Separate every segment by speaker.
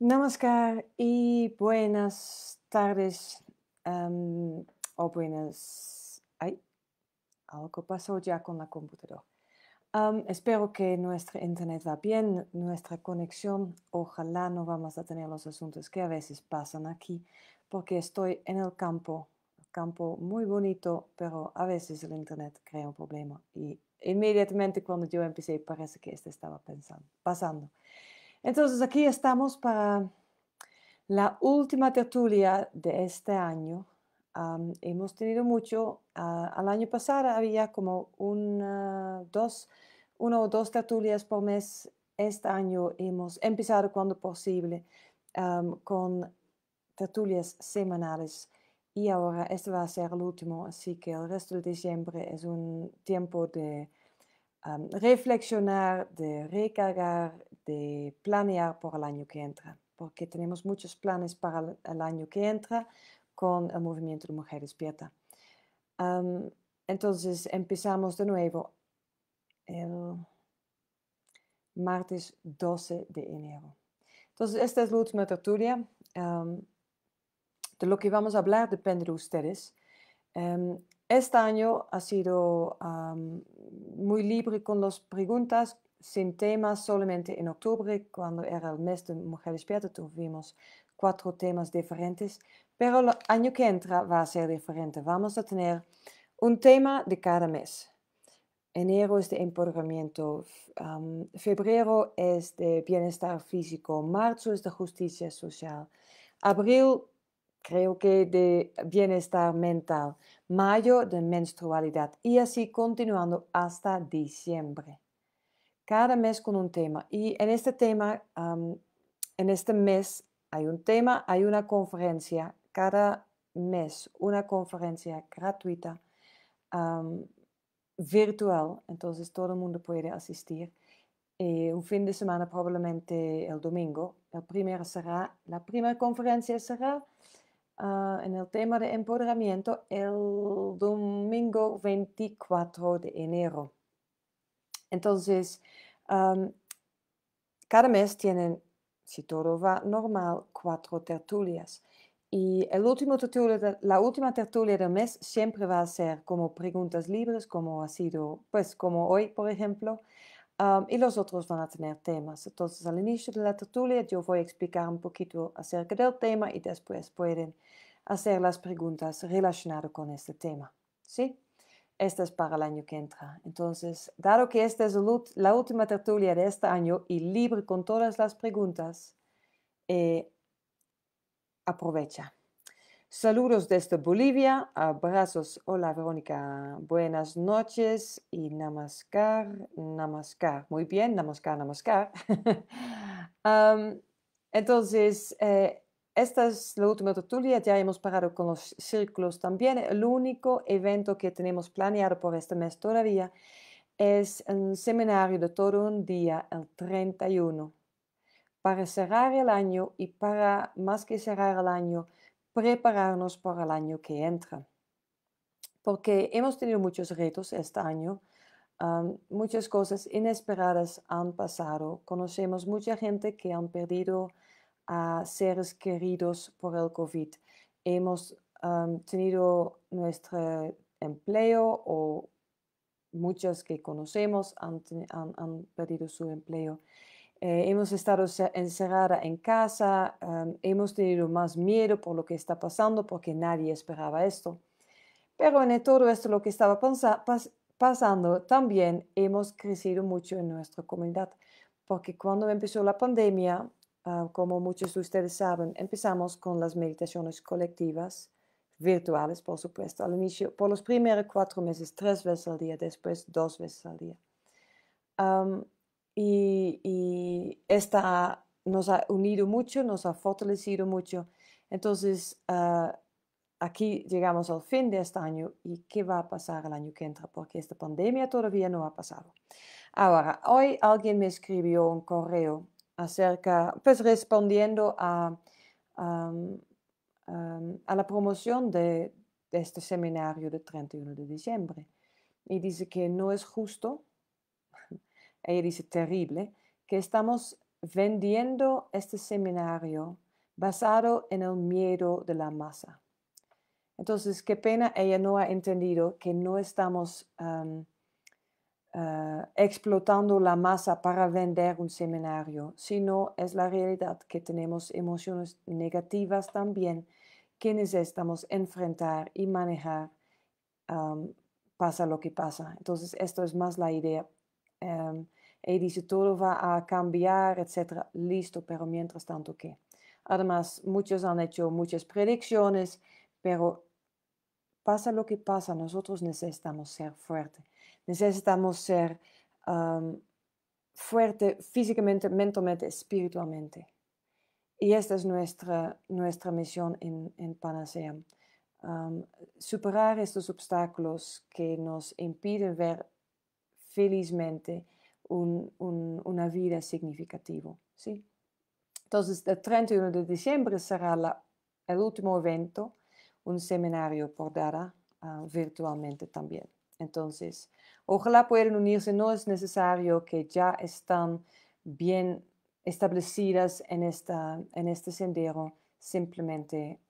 Speaker 1: Namaskar y buenas tardes o buenas... Ay, algo pasó ya con la computadora. espero que nuestro internet va bien, nuestra conexión. Ojalá no vamos a tener los asuntos que a veces pasan aquí, porque estoy en el campo, campo muy bonito, pero a veces el internet crea un problema. Y inmediatamente cuando yo empecé parece que esto estaba pensando, pasando. Entonces aquí estamos para la última tertulia de este año. hemos tenido mucho. Ah, al año pasado había como una, dos, una o dos tertulias por mes. Este año hemos empezado cuando posible con tertulias semanales y ahora este va a ser el último, así que el resto de diciembre es un tiempo de reflexionar, de recargar, de este, planear por el año que entra, porque tenemos muchos planes para el año que entra con el movimiento de mujeres Despierta. entonces empezamos de nuevo el martes 12 de enero. Entonces, esta es la última tertulia. de lo que vamos a hablar depende de ustedes. Em, este año ha sido muy libre con las preguntas sin temas solamente en octubre, cuando era el mes de Mujer Despierta, tuvimos cuatro temas diferentes, pero el año que entra va a ser diferente. Vamos a tener un tema de cada mes. Enero es de empoderamiento, febrero es de bienestar físico, marzo es de justicia social, abril creo que de bienestar mental, mayo de menstrualidad y así continuando hasta diciembre cada mes con un tema. Y en este tema, en este mes hay un tema, hay una conferencia, cada mes una conferencia gratuita, virtual, entonces todo el mundo puede asistir. Eh, un fin de semana probablemente el domingo. La primera será, la primera conferencia será ah, en el tema de empoderamiento el domingo 24 de enero. Entonces, cada mes tienen, si todo va normal, cuatro tertulias. Y el último la última tertulia del mes siempre va a ser como preguntas libres, como ha sido, pues como hoy, por ejemplo. y los otros van a tener temas. Entonces, al inicio de la tertulia yo voy a explicar un poquito acerca del tema y después pueden hacer las preguntas relacionadas con este tema. ¿Sí? Esta es para el año que entra. Entonces, dado que esta es la última tertulia de este año y libre con todas las preguntas, eh, aprovecha. Saludos desde Bolivia, abrazos. Hola Verónica, buenas noches y namaskar, namaskar. Muy bien, namaskar, namaskar. entonces, eh, esta es la última tertulia, ya hemos parado con los círculos también. El único evento que tenemos planeado por este mes todavía es un seminario de todo un día, el 31, para cerrar el año y para, más que cerrar el año, prepararnos para el año que entra. Porque hemos tenido muchos retos este año, muchas cosas inesperadas han pasado, conocemos mucha gente que han perdido a seres queridos por el COVID. Hemos tenido nuestro empleo o muchos que conocemos han, perdido su empleo. Eh, hemos estado encerrada en casa, hemos tenido más miedo por lo que está pasando porque nadie esperaba esto. Pero en todo esto, lo que estaba pasando, también hemos crecido mucho en nuestra comunidad, porque cuando empezó la pandemia, Ah, como muchos de ustedes saben, empezamos con las meditaciones colectivas, virtuales, por supuesto, al inicio, por los primeros cuatro meses, tres veces al día, después dos veces al día. y, esta nos ha unido mucho, nos ha fortalecido mucho. Entonces, ah, aquí llegamos al fin de este año y qué va a pasar el año que entra, porque esta pandemia todavía no ha pasado. Ahora, hoy alguien me escribió un correo acerca, pues respondiendo a, a, la promoción de, este seminario del 31 de diciembre. Y dice que no es justo, ella dice terrible, que estamos vendiendo este seminario basado en el miedo de la masa. Entonces, qué pena ella no ha entendido que no estamos Ah, explotando la masa para vender un seminario, sino es la realidad que tenemos emociones negativas también que necesitamos enfrentar y manejar, pasa lo que pasa. Entonces, esto es más la idea. y em, dice, todo va a cambiar, etcétera. Listo, pero mientras tanto, ¿qué? Además, muchos han hecho muchas predicciones, pero pasa lo que pasa, nosotros necesitamos ser fuertes necesitamos ser fuertes fuerte físicamente, mentalmente, espiritualmente. Y esta es nuestra, nuestra misión en, Panacea. superar estos obstáculos que nos impiden ver felizmente una vida significativa. ¿sí? Entonces, el 31 de diciembre será el último evento, un seminario por dará ah, virtualmente también. Entonces, ojalá puedan unirse, no es necesario que ya están bien establecidas en, este sendero, simplemente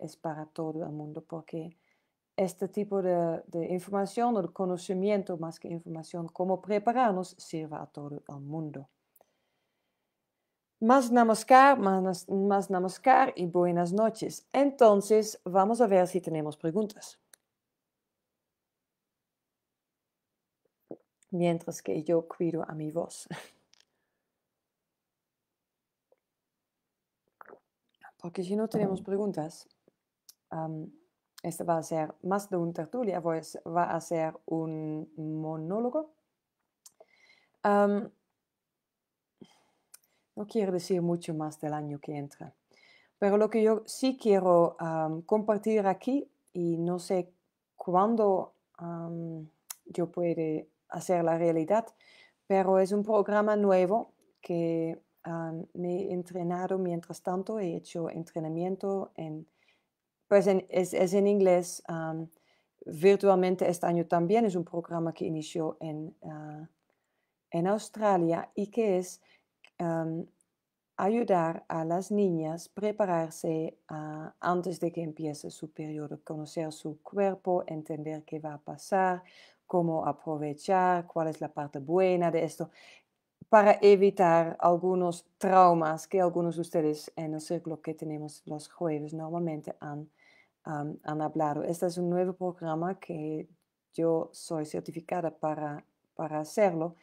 Speaker 1: es para todo el mundo, porque este tipo de, información o de conocimiento, más que información, cómo prepararnos, sirve a todo el mundo. Más namaskar, más namaskar y buenas noches. Entonces, vamos a ver si tenemos preguntas. mientras que yo cuido a mi voz. Porque si no tenemos preguntas, este va a ser más de un tertulia, pues va a ser un monólogo. no quiero decir mucho más del año que entra, pero lo que yo sí quiero compartir aquí, y no sé cuándo yo puede hacer la realidad, pero es un programa nuevo que ah, me he entrenado mientras tanto, he hecho entrenamiento en, pues es, en inglés, ah, virtualmente este año también, es un programa que inició en, ah, en Australia y que es ayudar a las niñas prepararse antes de que empiece su periodo, conocer su cuerpo, entender qué va a pasar, cómo aprovechar, cuál es la parte buena de esto, para evitar algunos traumas que algunos de ustedes en el círculo que tenemos los jueves normalmente han, hablado. Este es un nuevo programa que yo soy certificada para, para hacerlo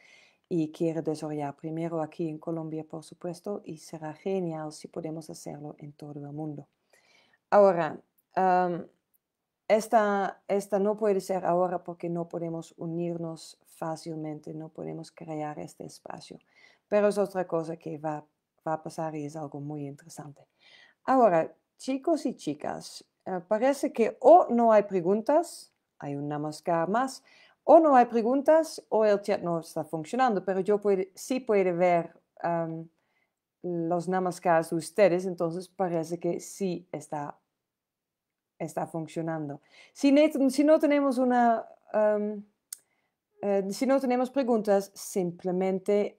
Speaker 1: y quiero desarrollar primero aquí en Colombia, por supuesto, y será genial si podemos hacerlo en todo el mundo. Ahora, esta, esta no puede ser ahora porque no podemos unirnos fácilmente, no podemos crear este espacio. Pero es otra cosa que va, a pasar y es algo muy interesante. Ahora, chicos y chicas, eh, parece que o no hay preguntas, hay un namaskar más, o no hay preguntas o el chat no está funcionando, pero yo sí puedo ver los namaskars de ustedes, entonces parece que sí está está funcionando. Si, no tenemos una... Eh, si no tenemos preguntas, simplemente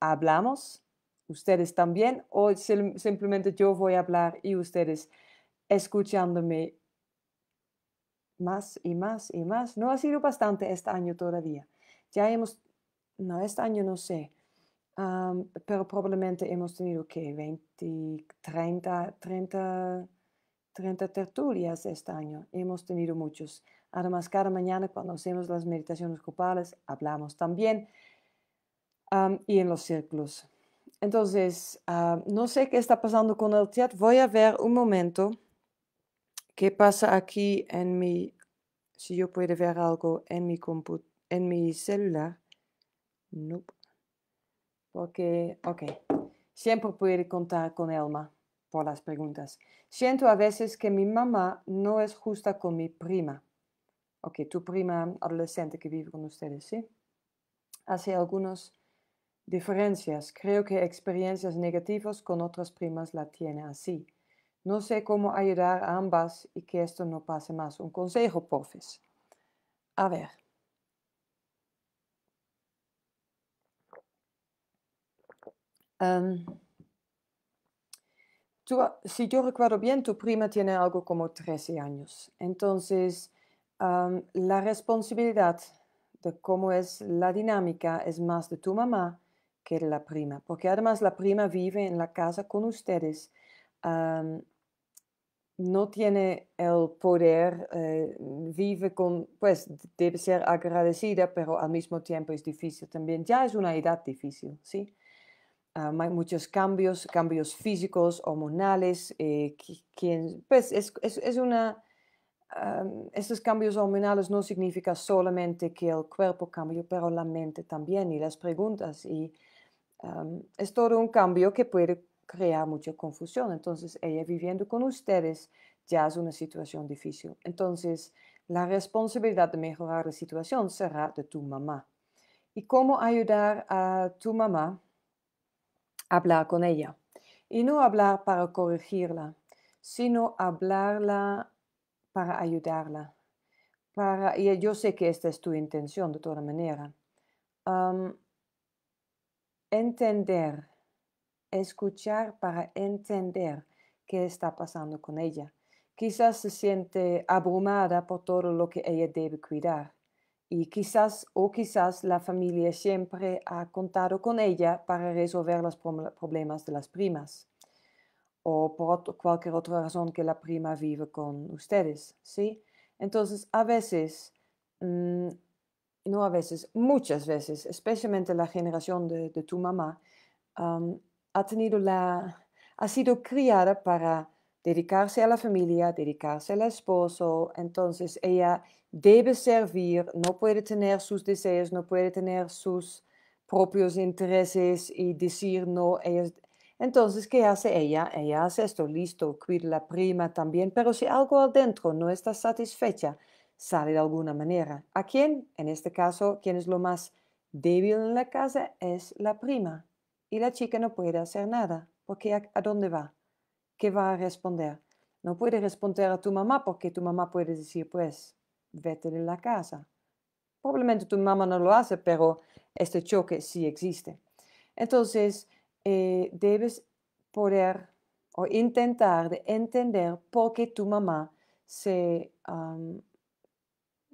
Speaker 1: hablamos, ustedes también, o simplemente yo voy a hablar y ustedes escuchándome más y más y más. No ha sido bastante este año todavía. Ya hemos, no, este año no sé, pero probablemente hemos tenido que 20, 30, 30 30 tertulias este año. Hemos tenido muchos. Además, cada mañana cuando hacemos las meditaciones grupales, hablamos también y en los círculos. Entonces, no sé qué está pasando con el chat. Voy a ver un momento qué pasa aquí en mi, si yo puedo ver algo en mi, en mi celular. No. Nope. Porque, ok, siempre puede contar con Elma por las preguntas. Siento a veces que mi mamá no es justa con mi prima. Ok, tu prima adolescente que vive con ustedes, ¿sí? Hace algunas diferencias. Creo que experiencias negativas con otras primas la tiene así. No sé cómo ayudar a ambas y que esto no pase más. Un consejo, porfis. A ver. Ah, si yo recuerdo bien, tu prima tiene algo como 13 años. Entonces, la responsabilidad de cómo es la dinámica es más de tu mamá que de la prima, porque además la prima vive en la casa con ustedes. no tiene el poder, eh, vive con, pues debe ser agradecida, pero al mismo tiempo es difícil también. Ya es una edad difícil, ¿sí? hay muchos cambios, cambios físicos, hormonales, eh, pues es, es, una, estos cambios hormonales no significa solamente que el cuerpo cambie, pero la mente también y las preguntas. Y es todo un cambio que puede crear mucha confusión. Entonces, ella viviendo con ustedes ya es una situación difícil. Entonces, la responsabilidad de mejorar la situación será de tu mamá. ¿Y cómo ayudar a tu mamá? hablar con ella. Y no hablar para corregirla, sino hablarla para ayudarla. Para, yo sé que esta es tu intención de toda manera. entender, escuchar para entender qué está pasando con ella. Quizás se siente abrumada por todo lo que ella debe cuidar y quizás o quizás la familia siempre ha contado con ella para resolver los problemas de las primas o por cualquier otra razón que la prima vive con ustedes, ¿sí? Entonces, a veces, mm, no a veces, muchas veces, especialmente la generación de, tu mamá, ha, tenido la, ha sido criada para dedicarse a la familia, dedicarse al esposo. Entonces ella debe servir, no puede tener sus deseos, no puede tener sus propios intereses y decir no. Ella... Entonces, ¿qué hace ella? Ella hace esto, listo, cuida la prima también, pero si algo adentro no está satisfecha, sale de alguna manera. ¿A quién? En este caso, quien es lo más débil en la casa es la prima. Y la chica no puede hacer nada, porque a dónde va? ¿qué va a responder? No puede responder a tu mamá porque tu mamá puede decir, pues, vete de la casa. Probablemente tu mamá no lo hace, pero este choque sí existe. Entonces, eh, debes poder o intentar entender por qué tu mamá se,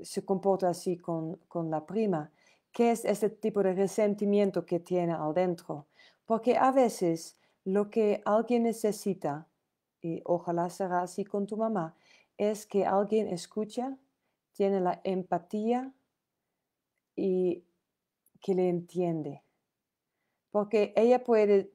Speaker 1: se comporta así con, con la prima. ¿Qué es este tipo de resentimiento que tiene al dentro? Porque a veces lo que alguien necesita y ojalá será así con tu mamá, es que alguien escucha, tiene la empatía y que le entiende. Porque ella puede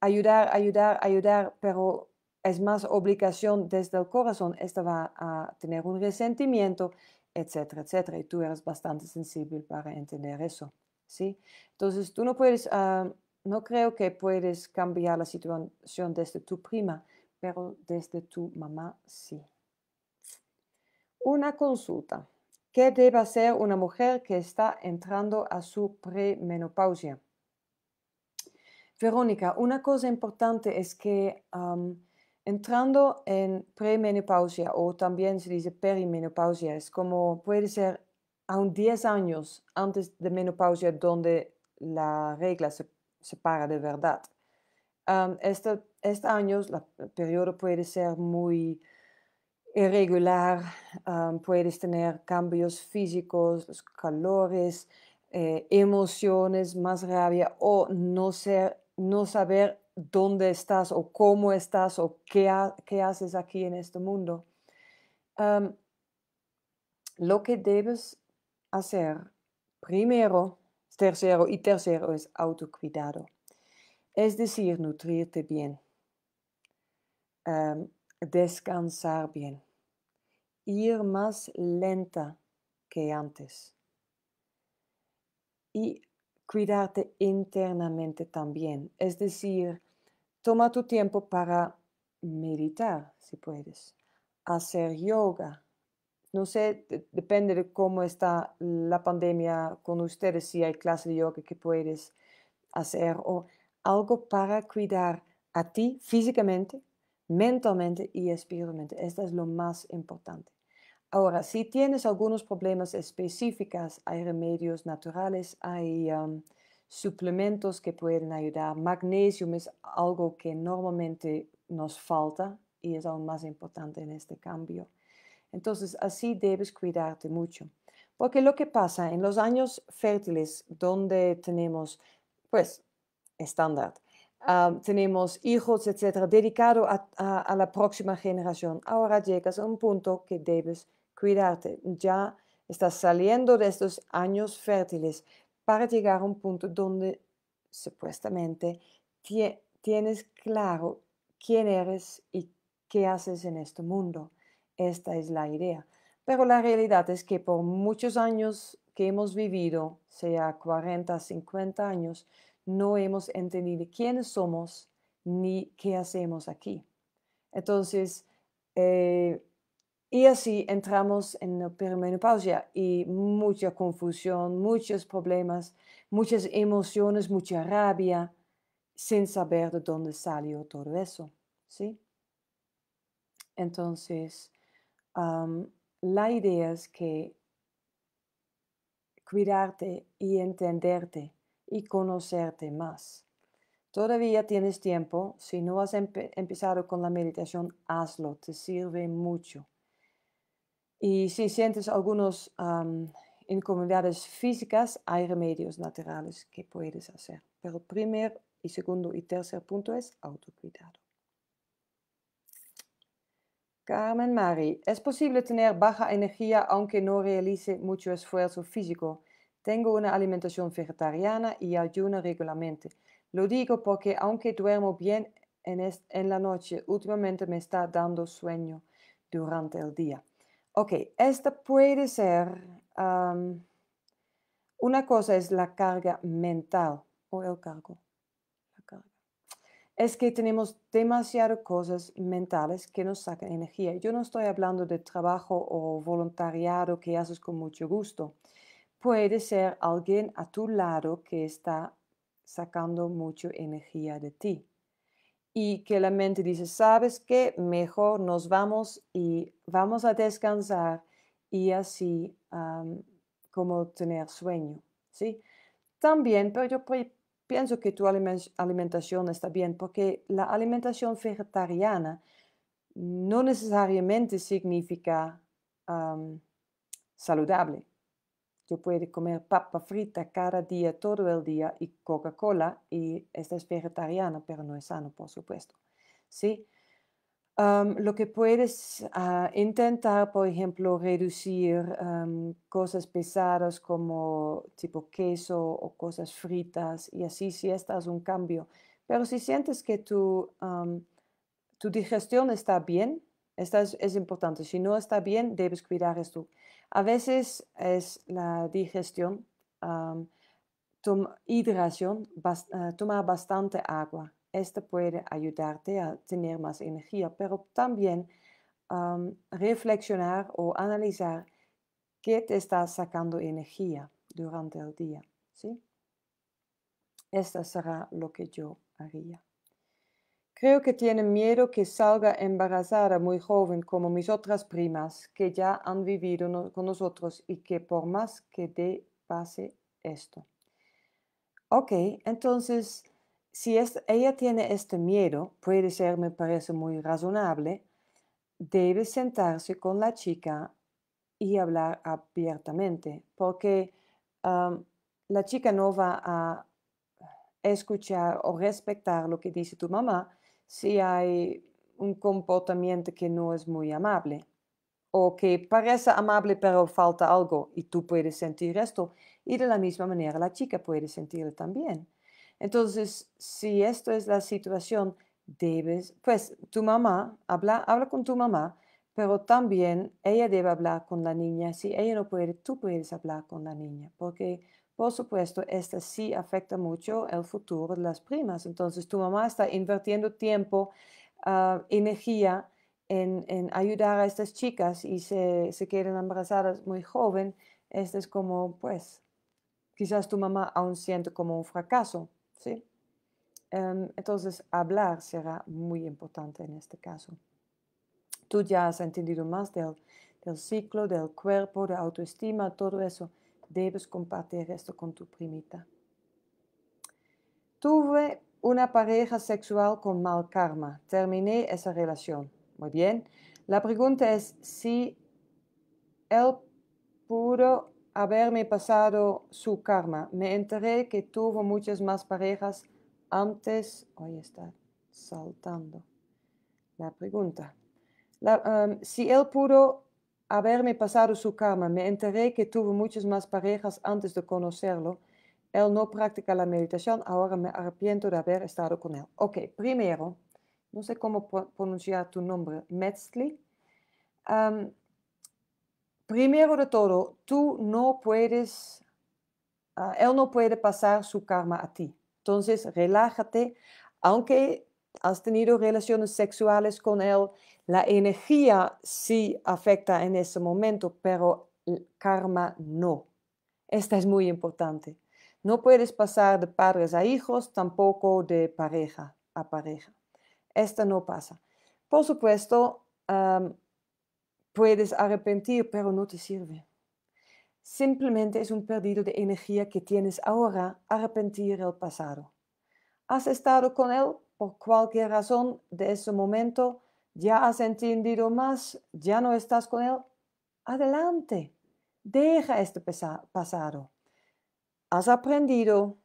Speaker 1: ayudar, ayudar, ayudar, pero es más obligación desde el corazón. Esta va a tener un resentimiento, etcétera, etcétera. Y tú eres bastante sensible para entender eso. ¿sí? Entonces, tú no puedes, ah, no creo que puedes cambiar la situación desde tu prima pero desde tu mamá sí. Una consulta. ¿Qué debe hacer una mujer que está entrando a su premenopausia? Verónica, una cosa importante es que entrando en premenopausia o también se dice perimenopausia, es como puede ser aún 10 años antes de menopausia donde la regla se, se para de verdad. Um, esto este año el periodo puede ser muy irregular, ah, puedes tener cambios físicos, calores, eh, emociones, más rabia o no, ser, no saber dónde estás o cómo estás o qué, haces aquí en este mundo. lo que debes hacer primero, tercero y tercero es autocuidado, es decir, nutrirte bien Em, descansar bien, ir más lenta que antes y cuidarte internamente también. Es decir, toma tu tiempo para meditar, si puedes, hacer yoga. No sé, depende de cómo está la pandemia con ustedes, si hay clase de yoga que puedes hacer o algo para cuidar a ti físicamente mentalmente y espiritualmente. Esto es lo más importante. Ahora, si tienes algunos problemas específicos, hay remedios naturales, hay um, suplementos que pueden ayudar. Magnesio es algo que normalmente nos falta y es aún más importante en este cambio. Entonces, así debes cuidarte mucho. Porque lo que pasa en los años fértiles, donde tenemos, pues, estándar, tenemos hijos, etcétera, dedicado a, la próxima generación. Ahora llegas a un punto que debes cuidarte. Ya estás saliendo de estos años fértiles para llegar a un punto donde supuestamente tienes claro quién eres y qué haces en este mundo. Esta es la idea. Pero la realidad es que por muchos años que hemos vivido, sea 40, 50 años, no hemos entendido quiénes somos ni qué hacemos aquí. Entonces, eh, y así entramos en la perimenopausia y mucha confusión, muchos problemas, muchas emociones, mucha rabia, sin saber de dónde salió todo eso. ¿sí? Entonces, la idea es que cuidarte y entenderte y conocerte más. Todavía tienes tiempo, si no has empezado con la meditación, hazlo, te sirve mucho. Y si sientes algunas incomodidades físicas, hay remedios naturales que puedes hacer. Pero el primer y segundo y tercer punto es autocuidado. Carmen Mari, es posible tener baja energía aunque no realice mucho esfuerzo físico. Tengo una alimentación vegetariana y ayuno regularmente. Lo digo porque aunque duermo bien en, la noche, últimamente me está dando sueño durante el día. Ok, esta puede ser... una cosa es la carga mental o el cargo. Es que tenemos demasiadas cosas mentales que nos sacan energía. Yo no estoy hablando de trabajo o voluntariado que haces con mucho gusto puede ser alguien a tu lado que está sacando mucha energía de ti. Y que la mente dice, sabes que mejor nos vamos y vamos a descansar y así como tener sueño. ¿sí? También, pero yo pienso que tu alimentación está bien porque la alimentación vegetariana no necesariamente significa saludable. Yo puedo comer papa frita cada día, todo el día, y Coca-Cola, y esta es vegetariana, pero no es sano, por supuesto. ¿Sí? lo que puedes ah, intentar, por ejemplo, reducir cosas pesadas como tipo queso o cosas fritas y así si estás un cambio. Pero si sientes que tu, tu digestión está bien, esta es, importante. Si no está bien, debes cuidar esto. A veces es la digestión, um, tom hidratación, ah, bastante agua. Esto puede ayudarte a tener más energía, pero también reflexionar o analizar qué te está sacando energía durante el día. ¿sí? Esto será lo que yo haría. Creo que tiene miedo que salga embarazada muy joven como mis otras primas que ya han vivido con nosotros y que por más que dé pase esto. Ok, entonces, si ella tiene este miedo, puede ser, me parece muy razonable, debe sentarse con la chica y hablar abiertamente, porque la chica no va a escuchar o respetar lo que dice tu mamá si hay un comportamiento que no es muy amable o que parece amable pero falta algo y tú puedes sentir esto y de la misma manera la chica puede sentirlo también. Entonces, si esto es la situación, debes, pues tu mamá, habla, habla con tu mamá, pero también ella debe hablar con la niña. Si ella no puede, tú puedes hablar con la niña, porque por supuesto, esta sí afecta mucho el futuro de las primas. Entonces, tu mamá está invirtiendo tiempo, ah, energía en, ayudar a estas chicas y se, se quedan embarazadas muy joven. Este es como, pues, quizás tu mamá aún siente como un fracaso, ¿sí? Em, entonces, hablar será muy importante en este caso. Tú ya has entendido más del ciclo, del cuerpo, de autoestima, todo eso debes compartir esto con tu primita. Tuve una pareja sexual con mal karma. Terminé esa relación. Muy bien. La pregunta es si él pudo haberme pasado su karma. Me enteré que tuvo muchas más parejas antes. Hoy está saltando la pregunta. Um, si él pudo haberme pasado su karma me enteré que tuvo muchas más parejas antes de conocerlo. Él no practica la meditación, ahora me arrepiento de haber estado con él. Ok, primero, no sé cómo pronunciar tu nombre, Metzli. primero de todo, tú no puedes, ah, él no puede pasar su karma a ti. Entonces, relájate, aunque has tenido relaciones sexuales con él, la energía sí afecta en ese momento, pero el karma no. Esta es muy importante. No puedes pasar de padres a hijos, tampoco de pareja a pareja. Esta no pasa. Por supuesto, puedes arrepentir, pero no te sirve. Simplemente es un perdido de energía que tienes ahora arrepentir el pasado. ¿Has estado con él? por cualquier razón de ese momento ya has entendido más, ya no estás con él, adelante, deja este pasado. Has aprendido,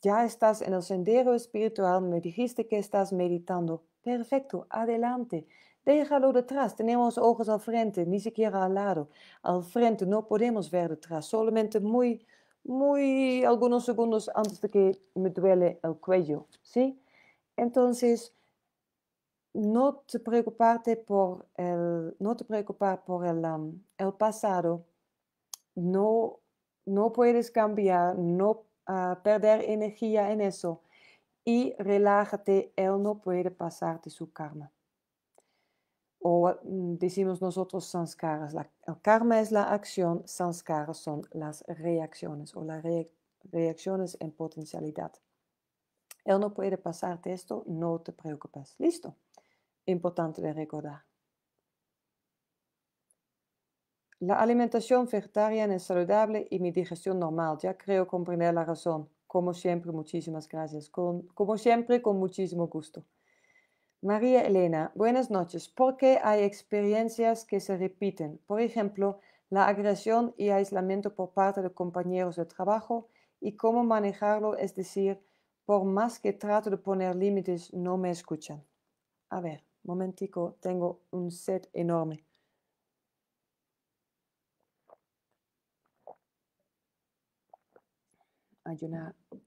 Speaker 1: ya estás en el sendero espiritual, me dijiste que estás meditando, perfecto, adelante. Déjalo detrás, tenemos ojos al frente, ni siquiera al lado. Al frente no podemos ver detrás, solamente muy, muy algunos segundos antes de que me duele el cuello, ¿sí? Entonces, no te preocuparte por el, no te preocupar por el, um, pasado, no, no puedes cambiar, no ah, perder energía en eso y relájate, él no puede pasarte su karma o ah, mm, decimos nosotros sanskaras. La, el karma es la acción, sanskaras son las reacciones o las reacciones en potencialidad. Él no puede pasarte esto, no te preocupes. Listo. Importante de recordar. La alimentación vegetariana es saludable y mi digestión normal. Ya creo comprender la razón. Como siempre, muchísimas gracias. como siempre, con muchísimo gusto. María Elena, buenas noches. ¿Por qué hay experiencias que se repiten? Por ejemplo, la agresión y aislamiento por parte de compañeros de trabajo y cómo manejarlo, es decir, por más que trato de poner límites, no me escuchan. A ver, momentico, tengo un set enorme.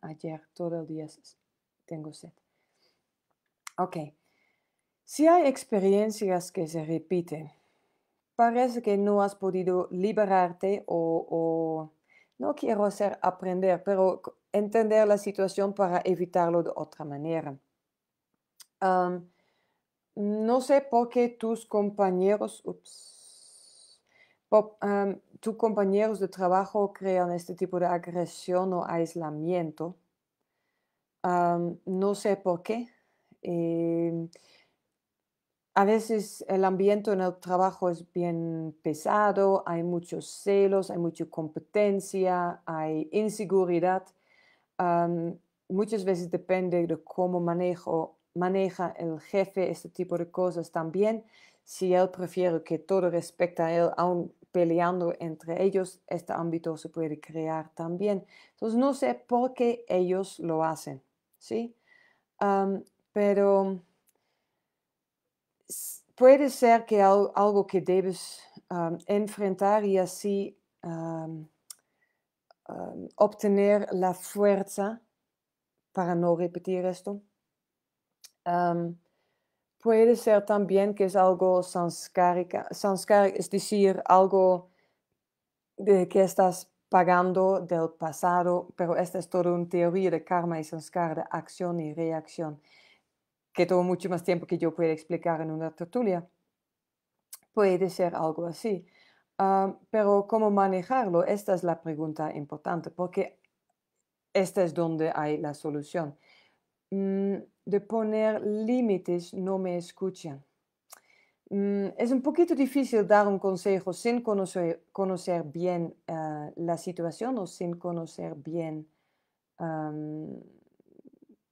Speaker 1: ayer todo el día tengo set. Ok. Si hay experiencias que se repiten, parece que no has podido liberarte o, no quiero hacer aprender, pero entender la situación para evitarlo de otra manera. no sé por qué tus compañeros, tus compañeros de trabajo crean este tipo de agresión o aislamiento. no sé por qué. Em, a veces el ambiente en el trabajo es bien pesado, hay muchos celos, hay mucha competencia, hay inseguridad. muchas veces depende de cómo manejo, maneja el jefe este tipo de cosas también. Si él prefiere que todo respecta a él, aún peleando entre ellos, este ámbito se puede crear también. Entonces no sé por qué ellos lo hacen, ¿sí? pero puede ser que algo que debes enfrentar y así obtener la fuerza para no repetir esto. puede ser también que es algo sanskárica, es decir, algo de que estás pagando del pasado, pero esta es toda una teoría de karma y sanskara, de acción y reacción que tuvo mucho más tiempo que yo pueda explicar en una tertulia. Puede ser algo así. Ah, pero ¿cómo manejarlo? Esta es la pregunta importante, porque esta es donde hay la solución. Mm, de poner límites no me escuchan. Mm, es un poquito difícil dar un consejo sin conocer, conocer bien ah, la situación o sin conocer bien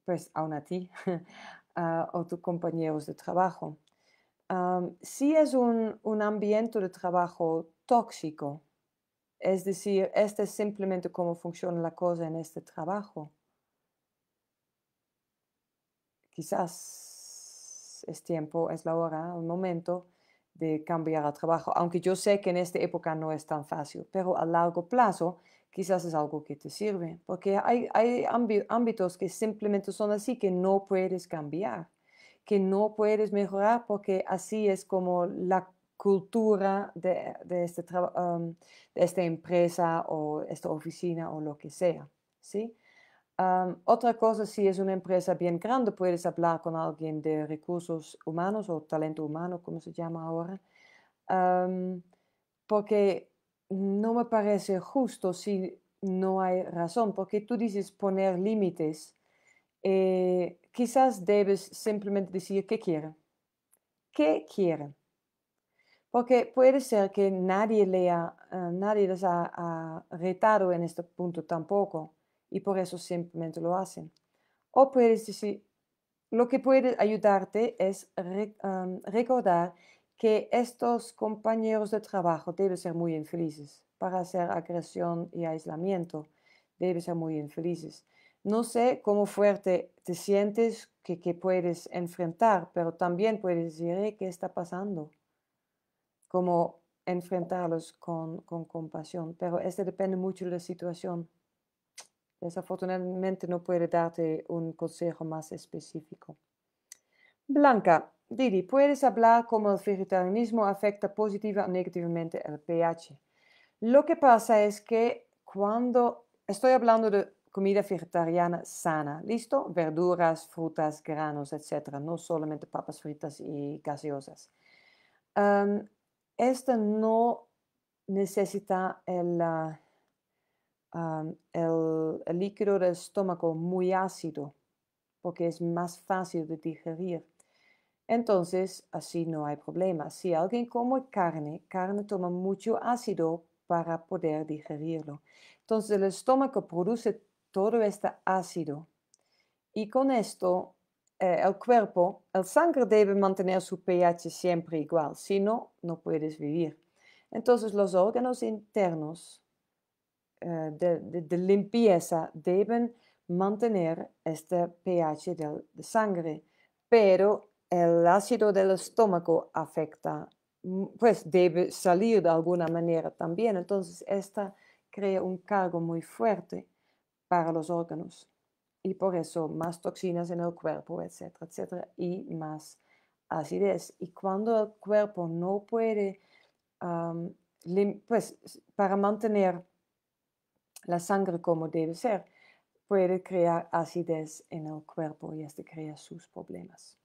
Speaker 1: pues aún a ti, Ah, o tus compañeros de trabajo. si es un, ambiente de trabajo tóxico, es decir, este es simplemente cómo funciona la cosa en este trabajo, quizás es tiempo, es la hora, el momento de cambiar a trabajo, aunque yo sé que en esta época no es tan fácil, pero a largo plazo quizás es algo que te sirve, porque hay, ámbitos que simplemente son así, que no puedes cambiar, que no puedes mejorar, porque así es como la cultura de, este de esta empresa o esta oficina o lo que sea. ¿sí? otra cosa, si es una empresa bien grande, puedes hablar con alguien de recursos humanos o talento humano, como se llama ahora, porque no me parece justo si no hay razón, porque tú dices poner límites. Eh, quizás debes simplemente decir qué quiere. ¿Qué quiere? Porque puede ser que nadie, lea, ah, nadie les ha, retado en este punto tampoco y por eso simplemente lo hacen. O puedes decir, lo que puede ayudarte es ah, recordar que estos compañeros de trabajo deben ser muy infelices para hacer agresión y aislamiento. Deben ser muy infelices. No sé cómo fuerte te sientes que, que puedes enfrentar, pero también puedes decir eh, qué está pasando. Cómo enfrentarlos con, con compasión. Pero esto depende mucho de la situación. Desafortunadamente no puedo darte un consejo más específico. Blanca, Didi, ¿puedes hablar cómo el vegetarianismo afecta positiva o negativamente el pH? Lo que pasa es que cuando estoy hablando de comida vegetariana sana, ¿listo? Verduras, frutas, granos, etcétera, no solamente papas fritas y gaseosas. Um, esta no necesita el, ah, em, el, el líquido del estómago muy ácido porque es más fácil de digerir. Entonces, así no hay problema. Si alguien come carne, carne toma mucho ácido para poder digerirlo. Entonces, el estómago produce todo este ácido. Y con esto, eh, el cuerpo, el sangre debe mantener su pH siempre igual, si no, no puedes vivir. Entonces, los órganos internos eh, de, limpieza deben mantener este pH de, de sangre, pero el ácido del estómago afecta, mm, pues debe salir de alguna manera también. Entonces, esta crea un cargo muy fuerte para los órganos y por eso más toxinas en el cuerpo, etcétera, etcétera, y más acidez. Y cuando el cuerpo no puede, pues para mantener la sangre como debe ser, puede crear acidez en el cuerpo y este crea sus problemas.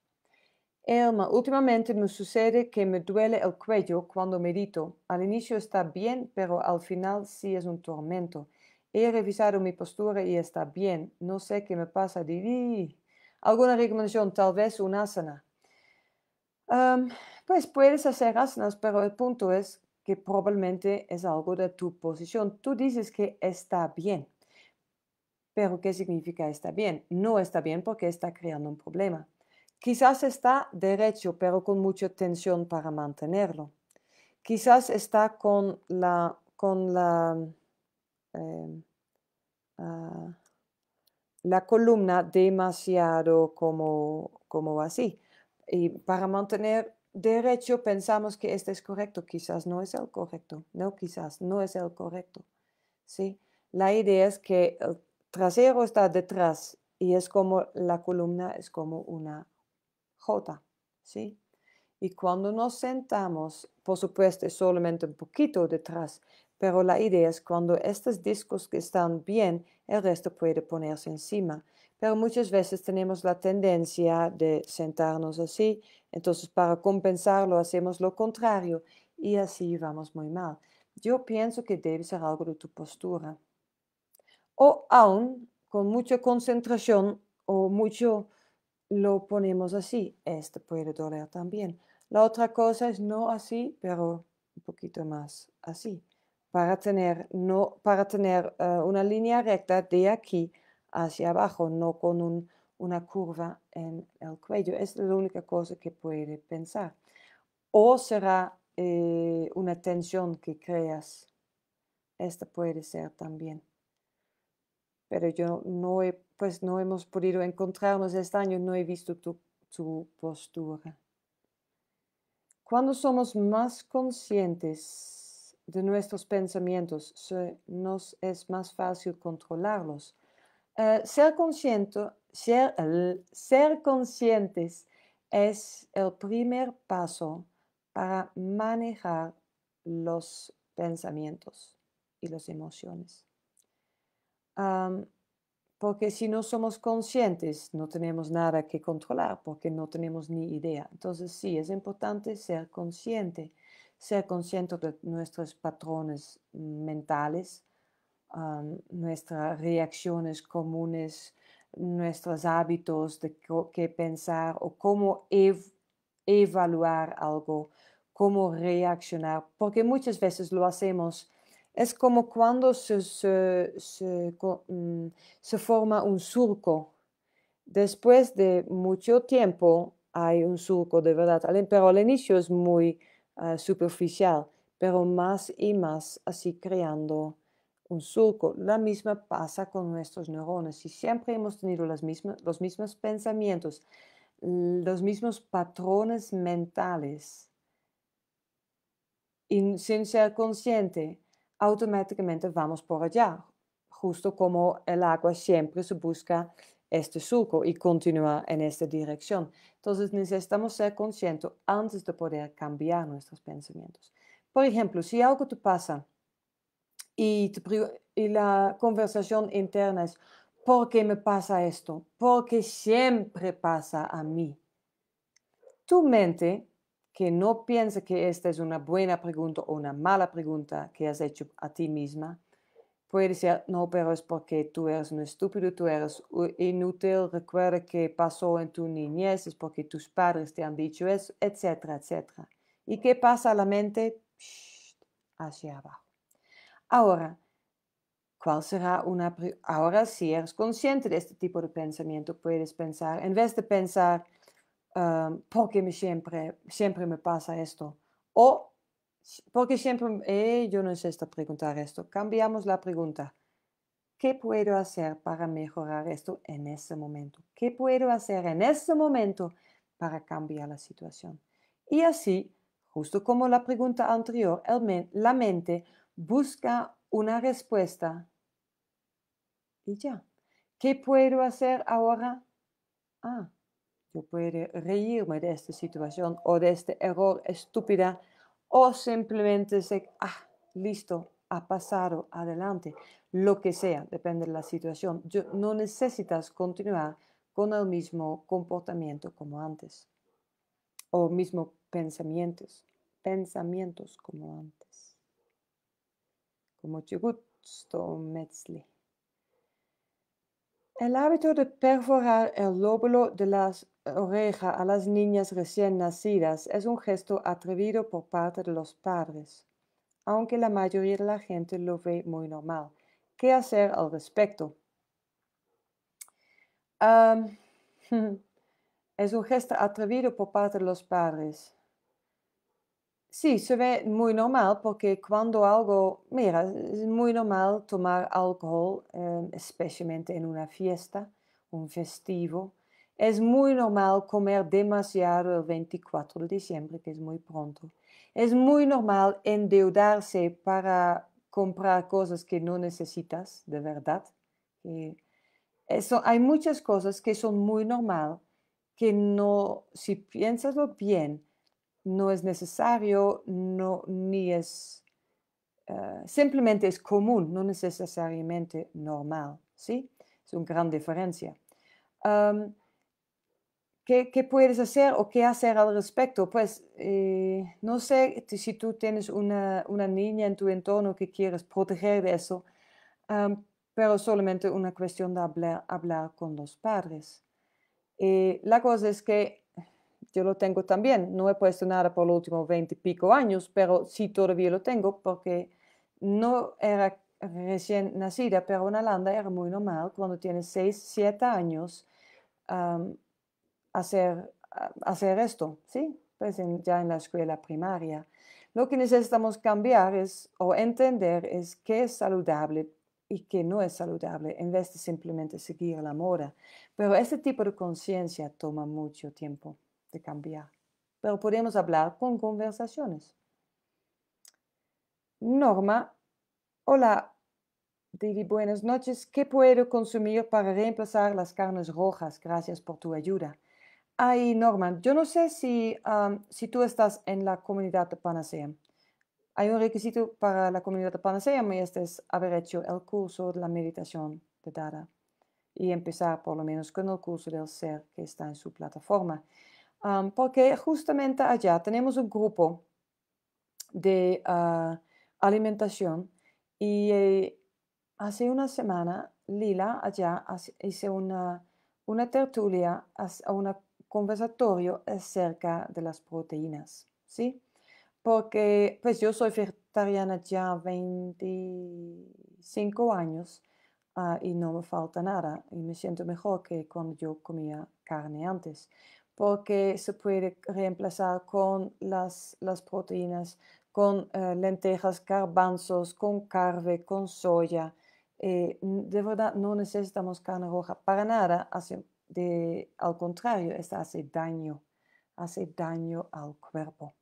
Speaker 1: Elma, últimamente me sucede que me duele el cuello cuando medito. Al inicio está bien, pero al final sí es un tormento. He revisado mi postura y está bien. No sé qué me pasa. ¿Alguna recomendación? Tal vez un asana. pues puedes hacer asanas, pero el punto es que probablemente es algo de tu posición. Tú dices que está bien. Pero ¿qué significa está bien? No está bien porque está creando un problema. Quizás está derecho, pero con mucha tensión para mantenerlo. Quizás está con la, con la, em, ah, la columna demasiado como, como así. Y para mantener derecho pensamos que este es correcto, quizás no es el correcto, no, quizás no es el correcto. ¿sí? La idea es que el trasero está detrás y es como la columna es como una ¿sí? Y cuando nos sentamos, por supuesto es solamente un poquito detrás, pero la idea es cuando estos discos que están bien, el resto puede ponerse encima. Pero muchas veces tenemos la tendencia de sentarnos así, entonces para compensarlo hacemos lo contrario y así vamos muy mal. Yo pienso que debe ser algo de tu postura. O aún con mucha concentración o mucho lo ponemos así. esto puede doler también. La otra cosa es no así, pero un poquito más así, para tener, no, eh, una línea recta de aquí hacia abajo, no con una curva en el cuello. Es la única cosa que puede pensar. O será eh, una tensión que creas. Esta puede ser también pero yo no he, pues no hemos podido encontrarnos este año, no he visto tu, postura. Cuando somos más conscientes de nuestros pensamientos, nos es más fácil controlarlos. Eh, ser, consciente, ser conscientes es el primer paso para manejar los pensamientos y las emociones porque si no somos conscientes, no tenemos nada que controlar, porque no tenemos ni idea. Entonces sí, es importante ser consciente, ser consciente de nuestros patrones mentales, nuestras reacciones comunes, nuestros hábitos de qué pensar o cómo evaluar algo, cómo reaccionar, porque muchas veces lo hacemos es como cuando mm, se, forma un surco. Después de mucho tiempo hay un surco de verdad, pero al inicio es muy ah, superficial, pero más y más así creando un surco. La misma pasa con nuestros neuronas. Si siempre hemos tenido los mismos pensamientos, los mismos patrones mentales, sin ser consciente, automáticamente vamos por allá, justo como el agua siempre se busca este surco y continúa en esta dirección. Entonces necesitamos ser conscientes antes de poder cambiar nuestros pensamientos. Por ejemplo, si algo te pasa y, la conversación interna es, ¿por qué me pasa esto? ¿Por qué siempre pasa a mí? Tu mente que no piensa que esta es una buena pregunta o una mala pregunta que has hecho a ti misma. Puede decir, no, pero es porque tú eres un estúpido, tú eres inútil, recuerda que pasó en tu niñez, es porque tus padres te han dicho eso, etcétera, etcétera. ¿Y qué pasa a la mente? hacia abajo. Ahora, ¿cuál será una... Ahora, si eres consciente de este tipo de pensamiento, puedes pensar, en vez de pensar, porque ¿por qué me siempre, siempre me pasa esto? O porque siempre, eh, yo no sé esta preguntar esto? Cambiamos la pregunta. ¿Qué puedo hacer para mejorar esto en ese momento? ¿Qué puedo hacer en ese momento para cambiar la situación? Y así, justo como la pregunta anterior, la mente busca una respuesta y ya. ¿Qué puedo hacer ahora? Ah, yo puedo reírme de esta situación o de este error estúpida o simplemente decir, ah, listo, ha pasado adelante, lo que sea, depende de la situación. Yo, no necesitas continuar con el mismo comportamiento como antes o mismo pensamientos, pensamientos como antes. Como gustó Metzli. El hábito de perforar el lóbulo de las orejas a las niñas recién nacidas es un gesto atrevido por parte de los padres, aunque la mayoría de la gente lo ve muy normal. ¿Qué hacer al respecto? es un gesto atrevido por parte de los padres. Sí, se ve muy normal porque cuando algo, mira, es muy normal tomar alcohol, em, especialmente en una fiesta, un festivo. Es muy normal comer demasiado el 24 de diciembre, que es muy pronto. Es muy normal endeudarse para comprar cosas que no necesitas, de verdad. hay muchas cosas que son muy normal, que no, si piensaslo bien, no es necesario, no, ni es, eh, simplemente es común, no necesariamente normal, ¿sí? Es una gran diferencia. ¿qué, puedes hacer o qué hacer al respecto? Pues eh, no sé si tú tienes una, niña en tu entorno que quieres proteger de eso, pero solamente una cuestión de hablar, hablar con los padres. Eh, la cosa es que yo lo tengo también. No he puesto nada por los últimos 20 y pico años, pero sí todavía lo tengo porque no era recién nacida, pero en Holanda era muy normal cuando tienes 6, 7 años hacer, hacer esto, ¿sí? Pues ya en la escuela primaria. Lo que necesitamos cambiar es, o entender es qué es saludable y qué no es saludable, en vez de simplemente seguir la moda. Pero este tipo de conciencia toma mucho tiempo de cambiar, pero podemos hablar con conversaciones. Norma, hola, Didi, buenas noches. ¿Qué puedo consumir para reemplazar las carnes rojas? Gracias por tu ayuda. Ay, Norma, yo no sé si, si tú estás en la comunidad de Panacea. Hay un requisito para la comunidad de Panacea y este es haber hecho el curso de la meditación de Dada y empezar por lo menos con el curso del ser que está en su plataforma porque justamente allá tenemos un grupo de ah, alimentación y eh, hace una semana Lila allá hizo una, una tertulia, un conversatorio acerca de las proteínas, ¿sí? Porque pues yo soy vegetariana ya 25 años ah, y no me falta nada y me siento mejor que cuando yo comía carne antes porque se puede reemplazar con las, las proteínas, con eh, lentejas, carbanzos, con carve, con soya. Eh, de verdad, no necesitamos carne roja para nada, al contrario, esta hace daño, hace daño al cuerpo.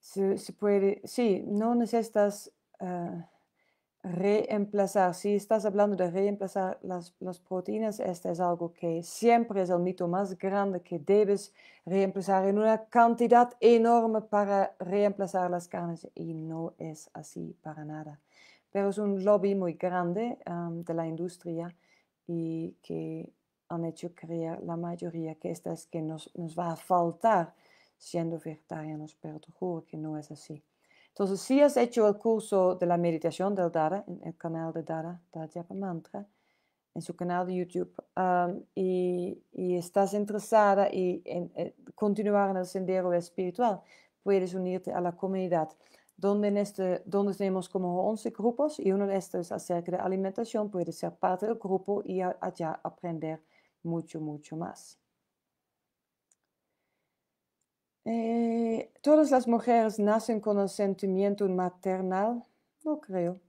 Speaker 1: se, puede, sí, no necesitas... Eh, reemplazar, si estás hablando de reemplazar las, proteínas, este es algo que siempre es el mito más grande que debes reemplazar en una cantidad enorme para reemplazar las carnes y no es así para nada. Pero es un lobby muy grande de la industria y que han hecho creer la mayoría que esta es que nos, nos va a faltar siendo vegetarianos, pero te juro que no es así. Entonces, si has hecho el curso de la meditación del Dara, en el canal de Dara, Mantra, en su canal de YouTube, y, estás interesada y, en, eh, continuar en el sendero espiritual, puedes unirte a la comunidad, donde, este, donde tenemos como 11 grupos y uno de estos es acerca de alimentación, puedes ser parte del grupo y allá aprender mucho, mucho más. Eh, ¿Todas las mujeres nacen con el sentimiento maternal? No creo.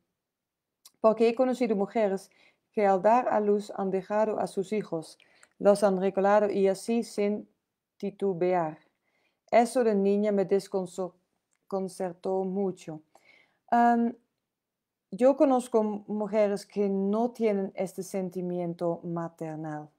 Speaker 1: Porque he conocido mujeres que al dar a luz han dejado a sus hijos, los han recolado y así sin titubear. Eso de niña me desconcertó mucho. yo conozco mujeres que no tienen este sentimiento maternal.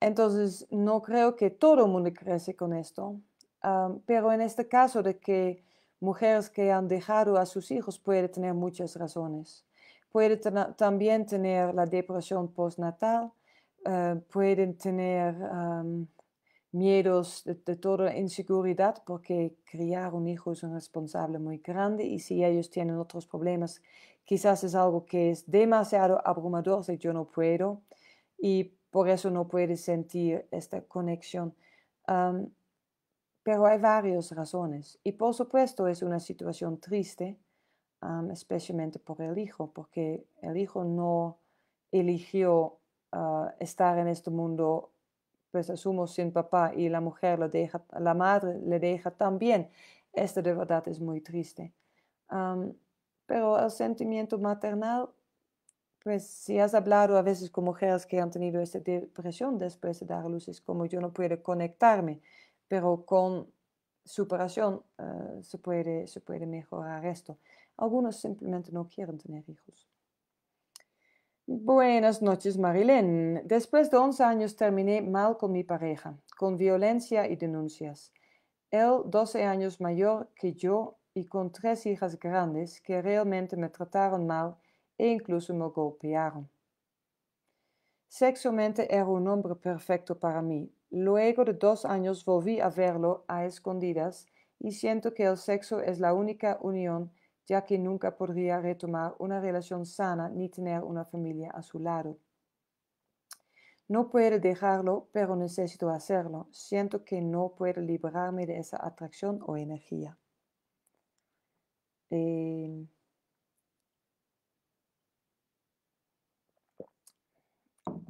Speaker 1: Entonces, no creo que todo el mundo crece con esto, ah, pero en este caso de que mujeres que han dejado a sus hijos puede tener muchas razones. Puede también tener la depresión postnatal, ah, pueden tener ah, miedos de, toda inseguridad porque criar un hijo es un responsable muy grande y si ellos tienen otros problemas, quizás es algo que es demasiado abrumador, si yo no puedo. Y por eso no puedes sentir esta conexión. pero hay varias razones. Y por supuesto es una situación triste, especialmente por el hijo, porque el hijo no eligió ah, estar en este mundo, pues asumo, sin papá y la mujer lo deja, la madre le deja también. Esto de verdad es muy triste. pero el sentimiento maternal pues, si has hablado a veces con mujeres que han tenido esta depresión después de dar luces como yo no puedo conectarme, pero con superación eh, se, puede, se puede mejorar esto. Algunos simplemente no quieren tener hijos. Buenas noches, Marilén. Después de 11 años terminé mal con mi pareja, con violencia y denuncias. Él, 12 años mayor que yo y con tres hijas grandes que realmente me trataron mal e incluso me golpearon. Sexualmente era un um hombre perfecto para mí. Luego de dos años volví a verlo a escondidas y e siento que el sexo es la única unión, ya que nunca podría retomar una relación sana ni tener una familia a su lado. No puedo dejarlo, pero necesito hacerlo. Siento que no puedo librarme de esa atracción o energía. Eh,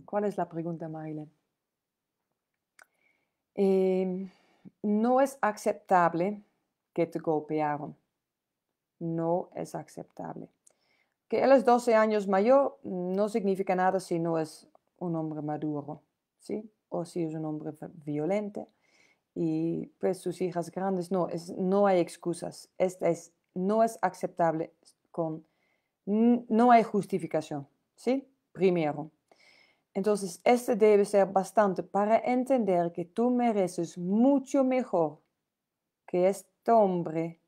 Speaker 1: ¿Cuál es la pregunta, Maile? Em, no es aceptable que te golpearon. No es aceptable. Que él es 12 años mayor no significa nada si no es un hombre maduro, ¿sí? O si es un hombre violento. Y pues sus hijas grandes, no, es, no hay excusas. Esta es, no es aceptable con... No hay justificación, ¿sí? Primero. Entonces, este debe ser bastante para entender que tú mereces mucho mejor que este hombre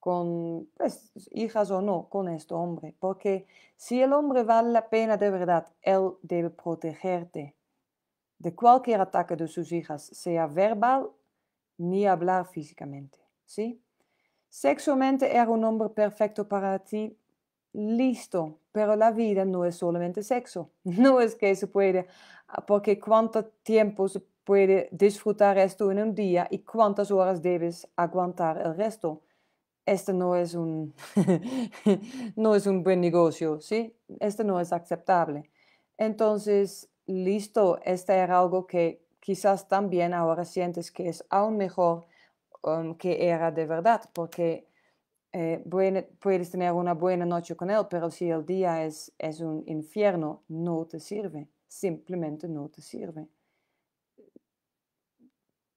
Speaker 1: con pues, hijas o no, con este hombre. Porque si el hombre vale la pena de verdad, él debe protegerte de cualquier ataque de sus hijas, sea verbal ni hablar físicamente. ¿sí? Sexualmente era un hombre perfecto para ti, Listo, pero la vida no es solamente sexo. No es que se puede, ah, porque cuánto tiempo se puede disfrutar esto en un día y cuántas horas debes aguantar el resto. Este no es un, no es un buen negocio, ¿sí? Este no es aceptable. Entonces, listo, este era algo que quizás también ahora sientes que es aún mejor um, que era de verdad, porque eh, puedes tener una buena noche con él, pero si el día es, es un infierno, no te sirve, simplemente no te sirve.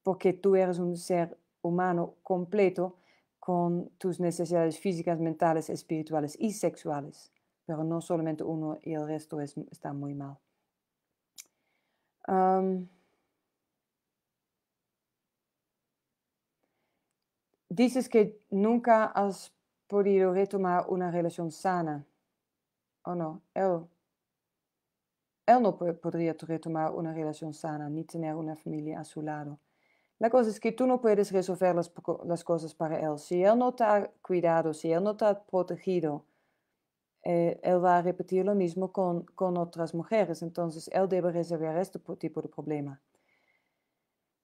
Speaker 1: Porque tú eres un ser humano completo con tus necesidades físicas, mentales, espirituales y sexuales. Pero no solamente uno y el resto está muy mal. dices que nunca has podido retomar una relación sana. ¿O no? Él, él no podría retomar una relación sana, ni tener una familia a su lado. La cosa es que tú no puedes resolver las, cosas para él. Si él no te cuidado, si él no está protegido, eh, él va a repetir lo mismo con, con otras mujeres. Entonces, él debe resolver este tipo de problema.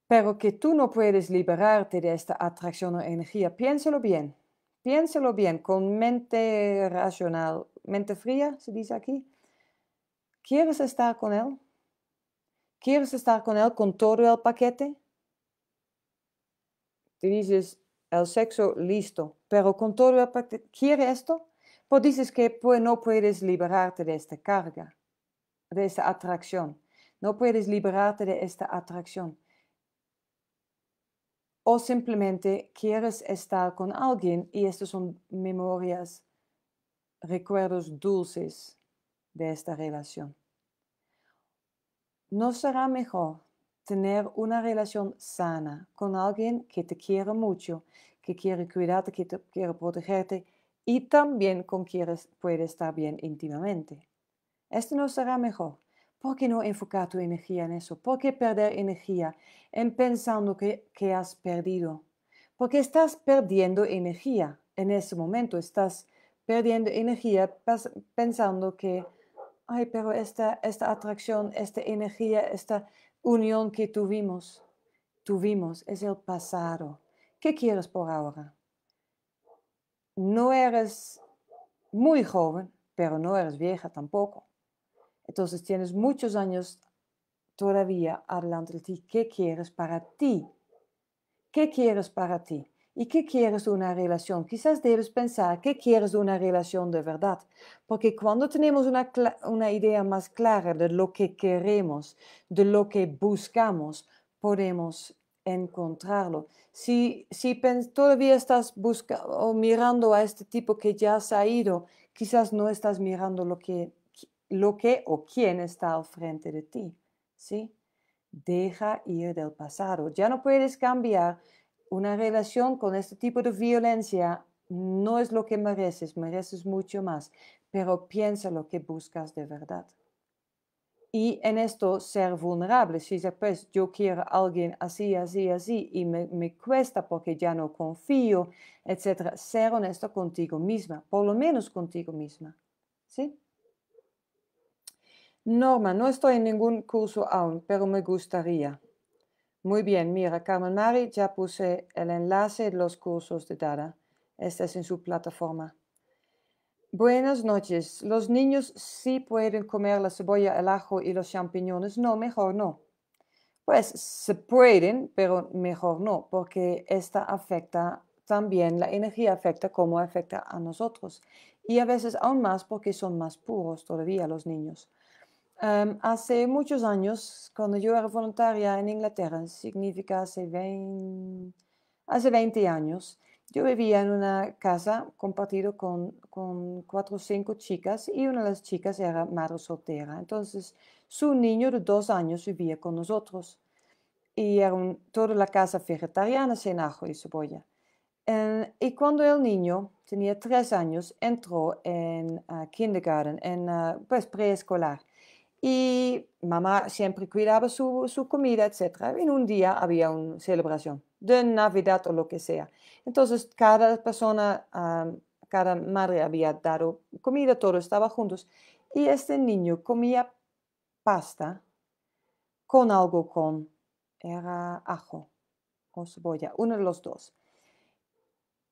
Speaker 1: Pero que tú no puedes liberarte de esta atracción o energía. Piénsalo bien. Piénsalo bien con mente racional, mente fría, se dice aquí. ¿Quieres estar con él? ¿Quieres estar con él con todo el paquete? Te dices, el sexo, listo, pero con todo el paquete, ¿quiere esto? Pues dices que pues, no puedes liberarte de esta carga, de esta atracción. No puedes liberarte de esta atracción o simplemente quieres estar con alguien y estas son memorias, recuerdos dulces de esta relación. ¿No será mejor tener una relación sana con alguien que te quiere mucho, que quiere cuidarte, que quiere protegerte y también con quien puede estar bien íntimamente? ¿Esto no será mejor? ¿Por qué no enfocar tu energía en eso? ¿Por qué perder energía en pensando que, has perdido? Porque estás perdiendo energía en ese momento, estás perdiendo energía pensando que, ay, pero esta, esta atracción, esta energía, esta unión que tuvimos, tuvimos, es el pasado. ¿Qué quieres por ahora? No eres muy joven, pero no eres vieja tampoco. Entonces tienes muchos años todavía adelante de ti. ¿Qué quieres para ti? ¿Qué quieres para ti? ¿Y qué quieres de una relación? Quizás debes pensar, ¿qué quieres de una relación de verdad? Porque cuando tenemos una, idea más clara de lo que queremos, de lo que buscamos, podemos encontrarlo. Si, si todavía estás buscando o mirando a este tipo que ya se ha ido, quizás no estás mirando lo que lo que o quién está al frente de ti, ¿sí? Deja ir del pasado. Ya no puedes cambiar una relación con este tipo de violencia. No es lo que mereces, mereces mucho más, pero piensa lo que buscas de verdad. Y en esto ser vulnerable. Si dices, pues yo quiero a alguien así, así, así, y me, me cuesta porque ya no confío, etc. Ser honesto contigo misma, por lo menos contigo misma. ¿Sí? Norma, no estoy en ningún curso aún, pero me gustaría. Muy bien, mira, Carmen Mari, ya puse el enlace de los cursos de Dada. Esta es en su plataforma. Buenas noches. Los niños sí pueden comer la cebolla, el ajo y los champiñones. No, mejor no. Pues se pueden, pero mejor no, porque esta afecta también, la energía afecta como afecta a nosotros. Y a veces aún más porque son más puros todavía los niños. Em, hace muchos años, cuando yo era voluntaria en Inglaterra, significa hace 20, años, yo vivía en una casa compartida con, con, cuatro o cinco chicas y una de las chicas era madre soltera. Entonces, su niño de dos años vivía con nosotros y era toda la casa vegetariana sin ajo y cebolla. y cuando el niño tenía tres años, entró en ah, kindergarten, en ah, pues preescolar. Y mamá siempre cuidaba su, comida, etc. En un día había una celebración de Navidad o lo que sea. Entonces, cada persona, ah, cada madre había dado comida, todos estaban juntos. Y este niño comía pasta con algo con, era ajo o cebolla, uno de los dos.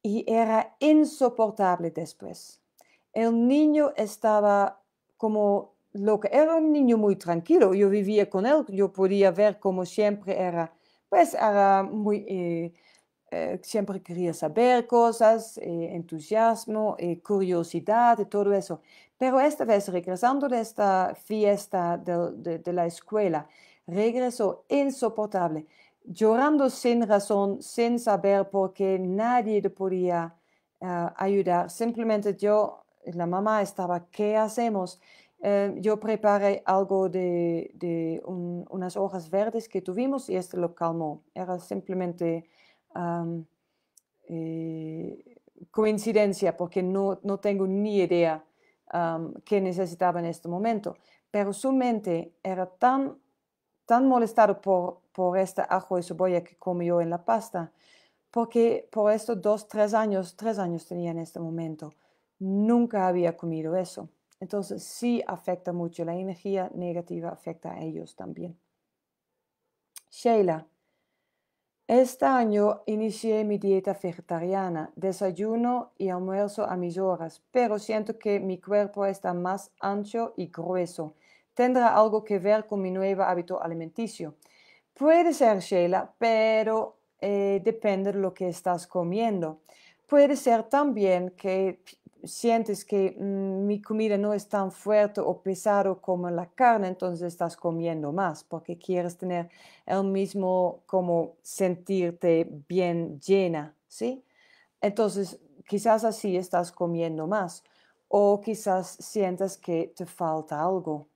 Speaker 1: Y era insoportable después. El niño estaba como lo era un niño muy tranquilo. Yo vivía con él, yo podía ver como siempre era, pues era muy, eh, eh, siempre quería saber cosas, eh, entusiasmo, eh, curiosidad y todo eso. Pero esta vez, regresando de esta fiesta de, de, la escuela, regresó insoportable, llorando sin razón, sin saber por qué nadie le podía ayudar. Simplemente yo, la mamá, estaba, ¿qué hacemos? Em, yo preparé algo de, unas hojas verdes que tuvimos y este lo calmó. Era simplemente eh, coincidencia porque no, tengo ni idea qué necesitaba en este momento. Pero su mente era tan, tan molestada por, por este ajo y cebolla que comió en la pasta, porque por estos dos, tres años, tres años tenía en este momento, nunca había comido eso. Entonces sí afecta mucho, la energía negativa afecta a ellos también. Sheila, este año inicié mi dieta vegetariana, desayuno y almuerzo a mis horas, pero siento que mi cuerpo está más ancho y grueso. ¿Tendrá algo que ver con mi nuevo hábito alimenticio? Puede ser, Sheila, pero eh, depende de lo que estás comiendo. Puede ser también que sientes que mm, mi comida no es tan fuerte o pesado como la carne, entonces estás comiendo más porque quieres tener el mismo como sentirte bien llena, ¿sí? Entonces quizás así estás comiendo más o quizás sientas que te falta algo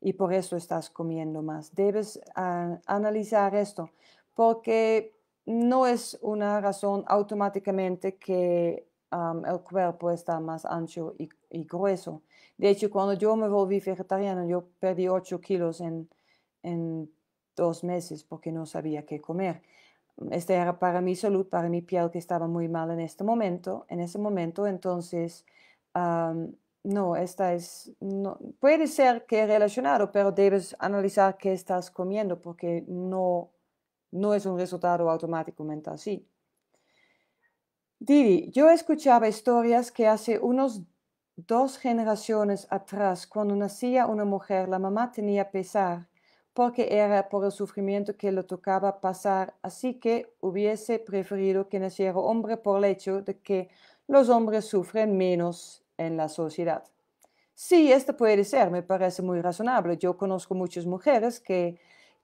Speaker 1: y por eso estás comiendo más. Debes ah, analizar esto porque no es una razón automáticamente que el cuerpo está más ancho y, y, grueso. De hecho, cuando yo me volví vegetariano, yo perdí 8 kilos en, en dos meses porque no sabía qué comer. Este era para mi salud, para mi piel que estaba muy mal en este momento. En ese momento, entonces, no, esta es, no, puede ser que relacionado, pero debes analizar qué estás comiendo porque no, no es un resultado automáticamente así. Didi, yo escuchaba historias que hace unos dos generaciones atrás, cuando nacía una mujer, la mamá tenía pesar porque era por el sufrimiento que le tocaba pasar, así que hubiese preferido que naciera hombre por el hecho de que los hombres sufren menos en la sociedad. Sí, esto puede ser, me parece muy razonable. Yo conozco muchas mujeres que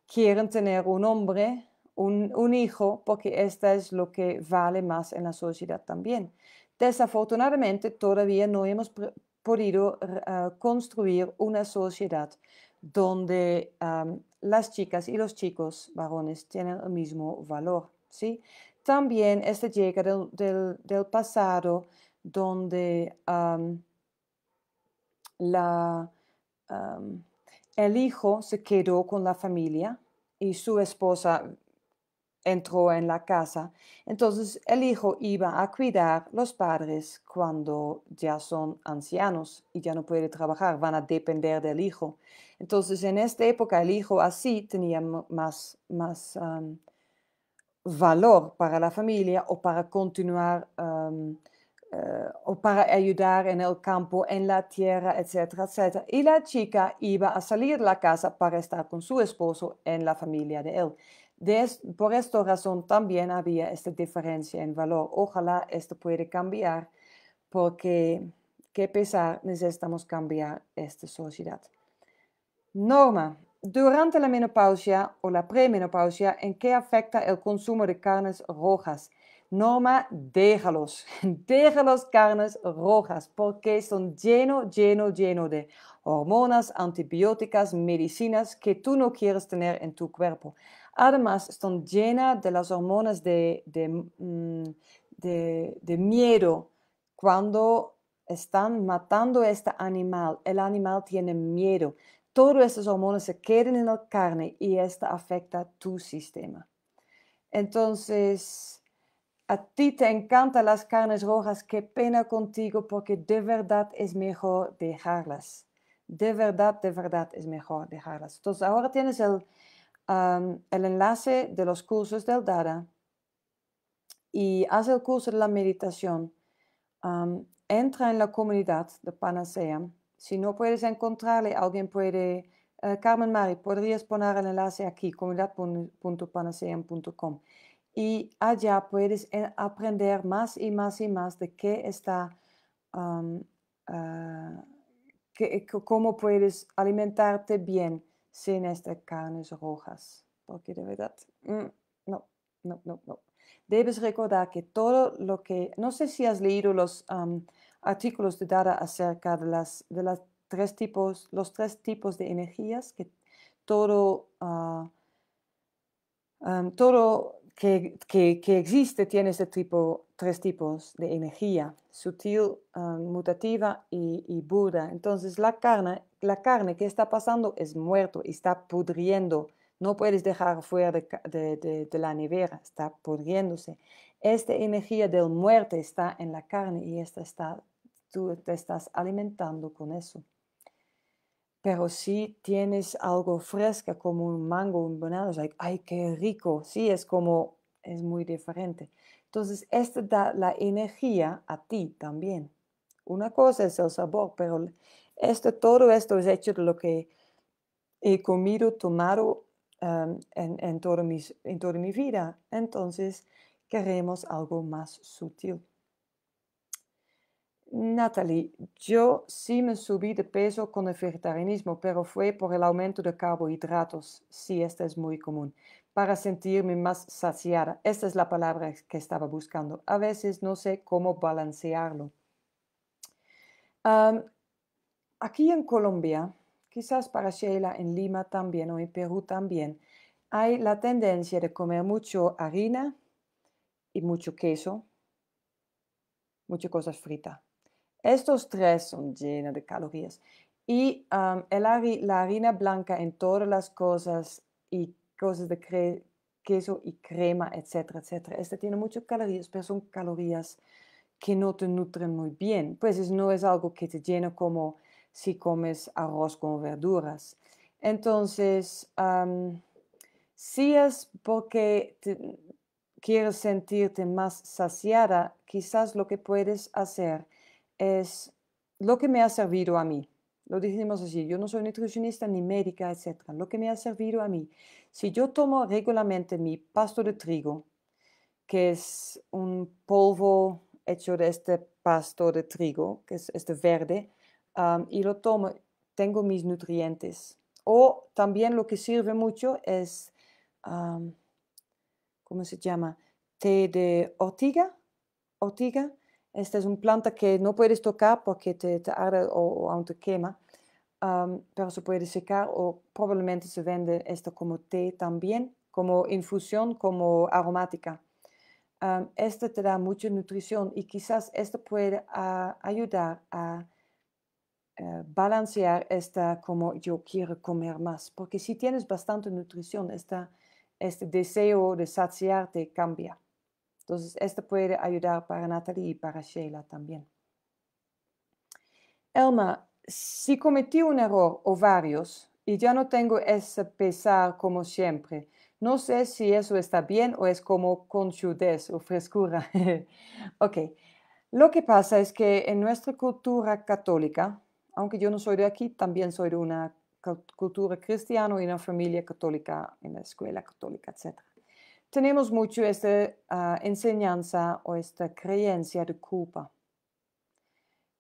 Speaker 1: quieren tener un hombre un, hijo, porque esta es lo que vale más en la sociedad también. Desafortunadamente, todavía no hemos podido ah, construir una sociedad donde las chicas y los chicos varones tienen el mismo valor. ¿sí? También este llega del, pasado donde el hijo se quedó con la familia y su esposa entró en la casa. Entonces el hijo iba a cuidar los padres cuando ya son ancianos y ya no puede trabajar, van a depender del hijo. Entonces en esta época el hijo así tenía más, más valor para la familia o para continuar eh, o para ayudar en el campo, en la tierra, etcétera, etcétera. Y la chica iba a salir de la casa para estar con su esposo en la familia de él por esta razón también había esta diferencia en valor. Ojalá esto puede cambiar porque, qué pesar, necesitamos cambiar esta sociedad. Norma. Durante la menopausia o la premenopausia, ¿en qué afecta el consumo de carnes rojas? Norma, déjalos. Déjalos carnes rojas porque son llenos, lleno, lleno de hormonas, antibióticas, medicinas que tú no quieres tener en tu cuerpo. Además, están llenas de las hormonas mm, de, de, miedo cuando están matando a este animal. El animal tiene miedo. Todas esas hormonas se quedan en la carne y esto afecta tu sistema. Entonces, a ti te encantan las carnes rojas, qué pena contigo porque de verdad es mejor dejarlas. De verdad, de verdad es mejor dejarlas. Entonces, ahora tienes el, el enlace de los cursos del Dada y haz el curso de la meditación. entra en la comunidad de Panacea. Si no puedes encontrarle, alguien puede... Eh, Carmen Mari, podrías poner el enlace aquí, comunidad.panacea.com. Y allá puedes eh, aprender más y más y más de qué está... Ah, cómo puedes alimentarte bien sin estas carnes rojas. Porque de verdad, mm, no, no, no, no. Debes recordar que todo lo que, no sé si has leído los artículos de Dada acerca de, las, de las tres tipos, los tres tipos de energías que todo, ah, todo que, existe tiene este tipo, tres tipos de energía, sutil, ah, mutativa y, y Entonces la carne, la carne que está pasando es muerto, y está pudriendo, no puedes dejar fuera de, la nevera, está pudriéndose. Esta energía del muerte está en la carne y esta está, tú te estás alimentando con eso pero si tienes algo fresco, como un mango, un banano, es like, ay, qué rico, sí, es como, es muy diferente. Entonces, esto da la energía a ti también. Una cosa es el sabor, pero esto, todo esto es hecho de lo que he comido, tomado en, en, en toda mi vida. Entonces, queremos algo más sutil. Natalie, yo sí me subí de peso con el vegetarianismo, pero fue por el aumento de carbohidratos. Sí, esta es muy común. Para sentirme más saciada. Esta es la palabra que estaba buscando. A veces no sé cómo balancearlo. aquí en Colombia, quizás para Sheila en Lima también o en Perú también, hay la tendencia de comer mucho harina y mucho queso, muchas cosas fritas estos tres son llenos de calorías. Y la harina blanca en todas las cosas y cosas de queso y crema, etcétera, etcétera. Este tiene muchas calorías, pero son calorías que no te nutren muy bien. Pues no es algo que te llena como si comes arroz con verduras. Entonces, si es porque quieres sentirte más saciada, quizás lo que puedes hacer es lo que me ha servido a mí. Lo decimos así, yo no soy nutricionista ni médica, etc Lo que me ha servido a mí. Si yo tomo regularmente mi pasto de trigo, que es un polvo hecho de este pasto de trigo, que es este verde, y lo tomo, tengo mis nutrientes. O también lo que sirve mucho es, ¿cómo se llama? Té de ortiga, ortiga esta es una planta que no puedes tocar porque te, arde o, te quema, pero se puede secar o probablemente se vende esto como té también, como infusión, como aromática. Um, este te da mucha nutrición y quizás esto puede ah, ayudar a eh, balancear esta como yo quiero comer más, porque si tienes bastante nutrición, esta, este deseo de saciarte cambia. Entonces, esto puede ayudar para Natalie y para Sheila también. Elma, si cometí un error o varios y ya no tengo ese pesar como siempre, no sé si eso está bien o es como conchudez o frescura. ok, lo que pasa es que en nuestra cultura católica, aunque yo no soy de aquí, también soy de una cultura cristiana y una familia católica, en la escuela católica, etcétera tenemos mucho esta ah, enseñanza o esta creencia de culpa.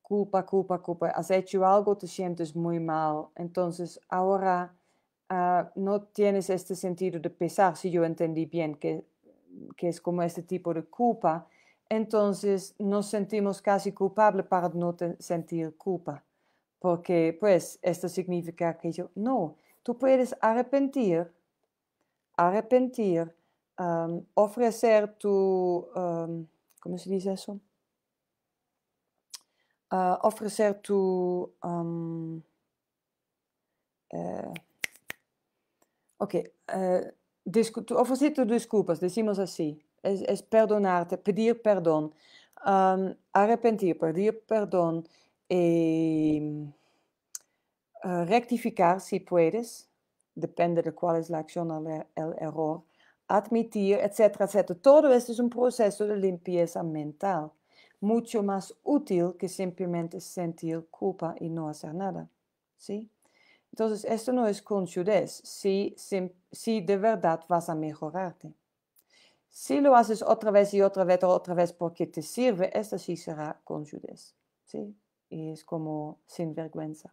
Speaker 1: Culpa, culpa, culpa. Has hecho algo, te sientes muy mal. Entonces ahora ah, no tienes este sentido de pesar, si yo entendí bien, que, que es como este tipo de culpa. Entonces nos sentimos casi culpables para no sentir culpa. Porque pues esto significa que yo, no, tú puedes arrepentir, arrepentir ofrecer tu, ¿cómo se dice eso? Ah, ofrecer tu, eh, ok, eh, ofrecer tus disculpas, decimos así, es, perdonarte, pedir perdón, arrepentir, pedir perdón, y, eh, rectificar si puedes, depende de cuál es la acción o el error admitir, etcétera, etcétera. Todo esto es un proceso de limpieza mental, mucho más útil que simplemente sentir culpa y no hacer nada. ¿sí? Entonces, esto no es con si, si, de verdad vas a mejorarte. Si lo haces otra vez y otra vez y otra vez porque te sirve, esto sí será con ¿sí? Y es como sin vergüenza.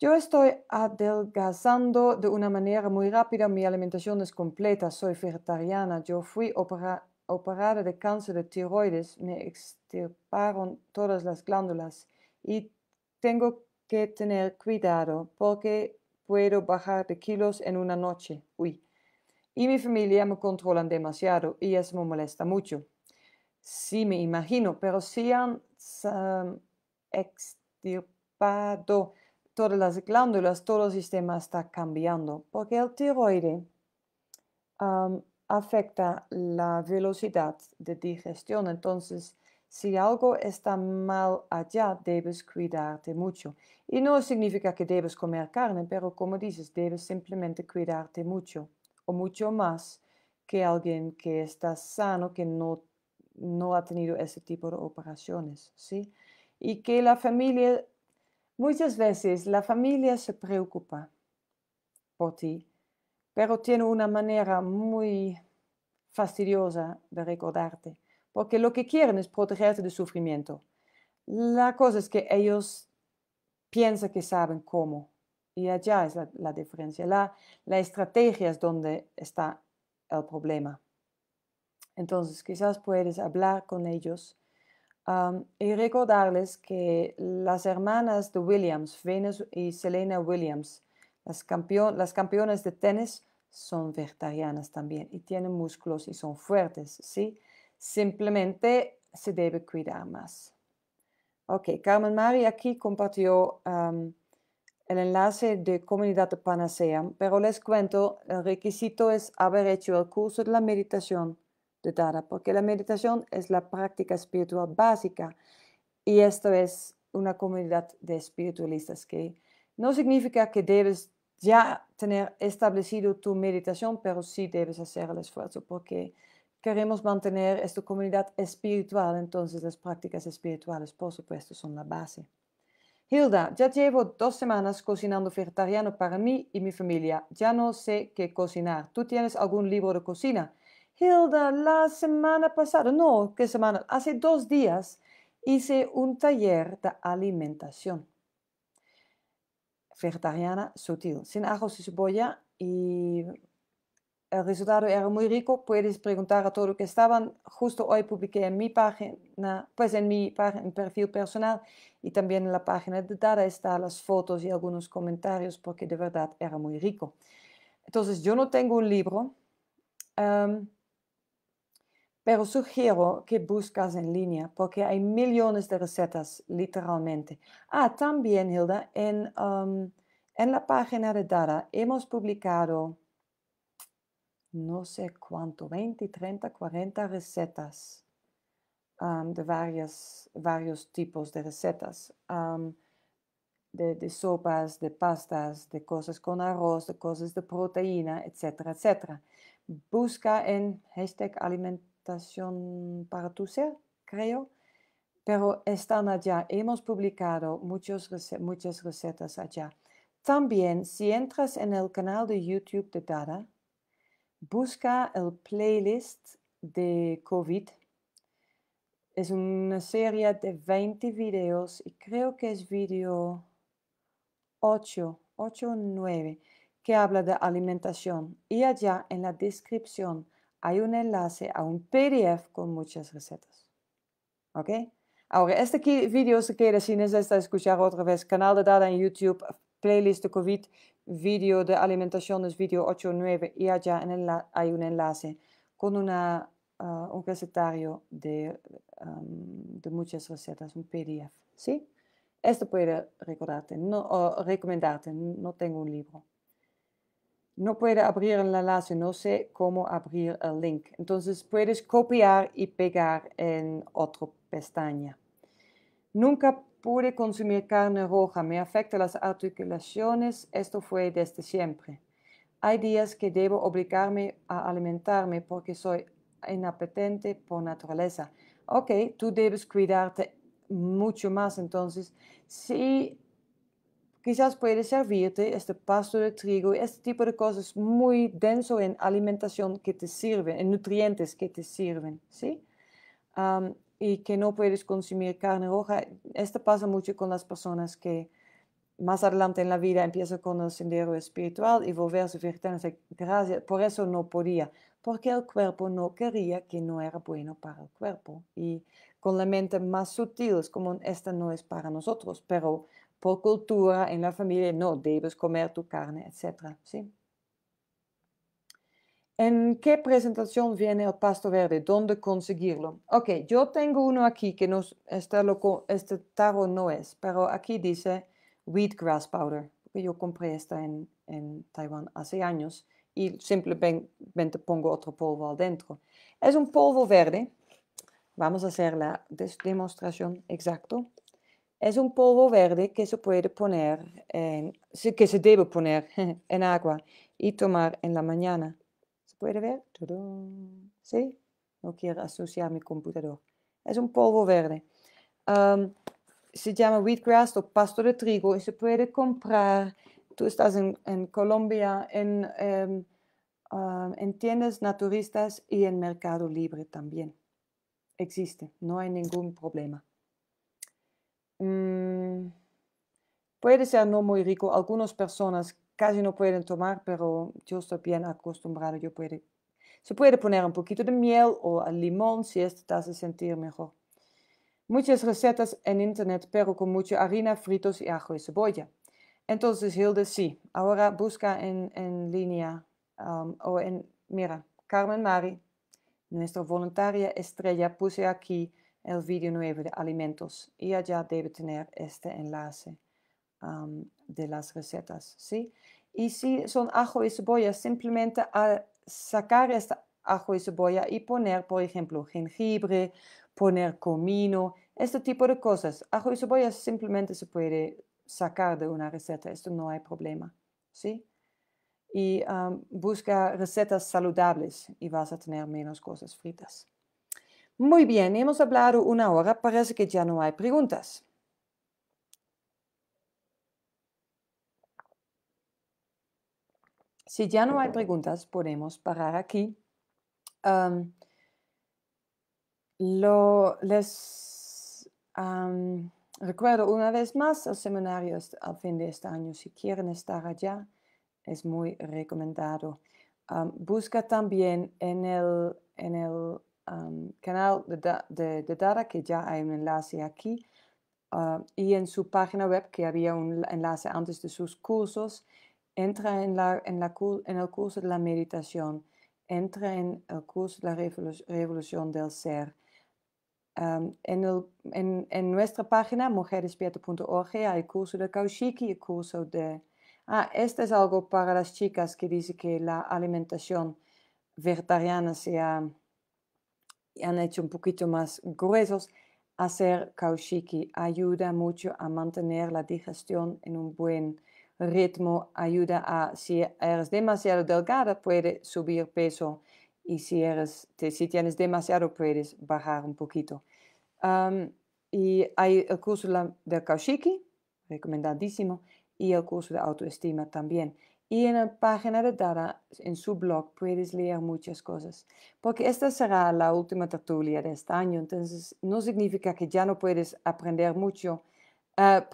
Speaker 1: Yo estoy adelgazando de una manera muy rápida, mi alimentación es completa, soy vegetariana, yo fui operada de cáncer de tiroides, me extirparon todas las glándulas y tengo que tener cuidado porque puedo bajar de kilos en una noche. Uy. Y mi familia me controlan demasiado y eso me molesta mucho. Sí, me imagino, pero si han extirpado todas las glándulas, todo el sistema está cambiando, porque el tiroide afecta la velocidad de digestión. Entonces, si algo está mal allá, debes cuidarte mucho. Y no significa que debes comer carne, pero como dices, debes simplemente cuidarte mucho o mucho más que alguien que está sano, que no, no ha tenido ese tipo de operaciones, ¿sí? Y que la familia Muchas veces la familia se preocupa por ti, pero tiene una manera muy fastidiosa de recordarte, porque lo que quieren es protegerte del sufrimiento. La cosa es que ellos piensan que saben cómo, y allá es la, diferencia. La, la estrategia es donde está el problema. Entonces, quizás puedes hablar con ellos y recordarles que las hermanas de Williams, Venus y Selena Williams, las, las campeonas de tenis, son vegetarianas también y tienen músculos y son fuertes, ¿sí? Simplemente se debe cuidar más. Ok, Carmen Mari aquí compartió el enlace de Comunidad de Panacea, pero les cuento, el requisito es haber hecho el curso de la meditación porque la meditación es la práctica espiritual básica y esto es una comunidad de espiritualistas que no significa que debes ya tener establecido tu meditación, pero sí debes hacer el esfuerzo porque queremos mantener esta comunidad espiritual, entonces las prácticas espirituales, por supuesto, son la base. Hilda, ya llevo dos semanas cocinando vegetariano para mí y mi familia. Ya no sé qué cocinar. ¿Tú tienes algún libro de cocina? Hilda, la semana pasada, no, qué semana, hace dos días hice un taller de alimentación vegetariana sutil, sin ajos y cebolla y el resultado era muy rico. Puedes preguntar a todo que estaban. Justo hoy publiqué en mi página, pues en mi perfil personal y también en la página de Dada están las fotos y algunos comentarios porque de verdad era muy rico. Entonces yo no tengo un libro. Em, pero sugiero que buscas en línea porque hay millones de recetas, literalmente. Ah, también, Hilda, en, um, en la página de Dada hemos publicado no sé cuánto, 20, 30, 40 recetas um, de varias, varios tipos de recetas. Um, de, sopas, de pastas, de cosas con arroz, de cosas de proteína, etcétera, etcétera. Busca en hashtag alimentar para tu ser, creo, pero están allá. Hemos publicado muchos, muchas recetas allá. También, si entras en el canal de YouTube de Dada, busca el playlist de COVID. Es una serie de 20 videos y creo que es video 8, 8 o 9 que habla de alimentación. Y allá en la descripción hay un enlace a un PDF con muchas recetas. ¿Ok? Ahora, este video se queda si necesita escuchar otra vez. Canal de Dada en YouTube, playlist de COVID, video de alimentación, es video 8 o 9 y allá hay un enlace con una, ah, un recetario de, de muchas recetas, un PDF. ¿Sí? Esto puede recordarte, no, recomendarte, no tengo un libro no puede abrir el enlace, no sé cómo abrir el link. Entonces puedes copiar y pegar en otra pestaña. Nunca pude consumir carne roja, me afecta las articulaciones, esto fue desde siempre. Hay días que debo obligarme a alimentarme porque soy inapetente por naturaleza. Ok, tú debes cuidarte mucho más entonces. Si Quizás puede servirte este pasto de trigo, este tipo de cosas muy denso en alimentación que te sirven, en nutrientes que te sirven, ¿sí? y que no puedes consumir carne roja. Esto pasa mucho con las personas que más adelante en la vida empiezan con el sendero espiritual y volverse vegetarianos. Gracias, por eso no podía, porque el cuerpo no quería que no era bueno para el cuerpo. Y con la mente más sutil, es como, esta no es para nosotros, pero por cultura en la familia, no debes comer tu carne, etc. ¿sí? ¿En qué presentación viene el pasto verde? ¿Dónde conseguirlo? Ok, yo tengo uno aquí que no, está loco, este tarro no es, pero aquí dice wheat grass powder, yo compré esta en, Taiwán hace años y simplemente pongo otro polvo adentro. Es un polvo verde. Vamos a hacer la demostración exacto. Es un polvo verde que se puede poner, en, que se debe poner en agua y tomar en la mañana. ¿Se puede ver? ¿Sí? No quiero asociar mi computador. Es un polvo verde. se llama wheatgrass o pasto de trigo y se puede comprar. Tú estás en, Colombia, em, en tiendas naturistas y en Mercado Libre también. Existe, no hay ningún problema. Mm, puede ser no muy rico. Algunas personas casi no pueden tomar, pero yo estoy bien acostumbrado. Yo puede, se puede poner un poquito de miel o limón si esto te hace sentir mejor. Muchas recetas en internet, pero con mucha harina, fritos y ajo y cebolla. Entonces, Hilde, sí. Ahora busca en, línea um, o en, mira, Carmen Mari, nuestra voluntaria estrella, puse aquí el vídeo nuevo de alimentos y allá debe tener este enlace de las recetas, ¿sí? Y si son ajo y cebolla, simplemente sacar este ajo y cebolla y poner, por ejemplo, jengibre, poner comino, este tipo de cosas. Ajo y cebolla simplemente se puede sacar de una receta, esto no hay problema, ¿sí? Y busca recetas saludables y vas a tener menos cosas fritas. Muy bien, hemos hablado una hora, parece que ya no hay preguntas. Si ya no hay preguntas, podemos parar aquí. lo, les recuerdo una vez más, el seminario al fin de este año. Si quieren estar allá, es muy recomendado. busca también en el, en el canal de, Dada que ya hay un enlace aquí, ah, y en su página web, que había un enlace antes de sus cursos, entra en, la, en, la, en el curso de la meditación, entra en el curso de la revolución del ser. en, el, en, en, nuestra página, mujeresdespierta.org, hay curso de Kaushiki, y curso de... Ah, este es algo para las chicas que dice que la alimentación vegetariana sea han hecho un poquito más gruesos, hacer kaushiki ayuda mucho a mantener la digestión en un buen ritmo, ayuda a, si eres demasiado delgada, puede subir peso y si, eres, si tienes demasiado puedes bajar un poquito. y hay el curso de Kaushiki, recomendadísimo, y el curso de autoestima también. Y en la página de Dada, en su blog, puedes leer muchas cosas. Porque esta será la última tertulia de este año, entonces no significa que ya no puedes aprender mucho, ah,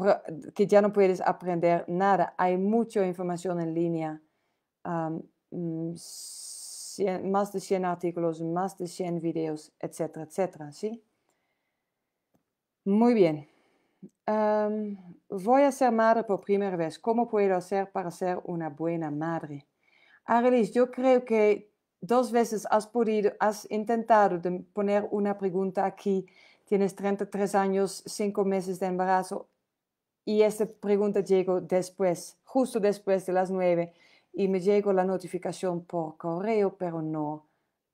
Speaker 1: que ya no puedes aprender nada. Hay mucha información en línea, mm, más de 100 artículos, más de 100 videos, etcétera, etcétera, ¿sí? Muy bien voy a ser madre por primera vez. ¿Cómo puedo hacer para ser una buena madre? Arelis, yo creo que dos veces has podido, has intentado poner una pregunta aquí. Tienes 33 años, 5 meses de embarazo y esta pregunta llegó después, justo después de las 9 y me llegó la notificación por correo, pero no,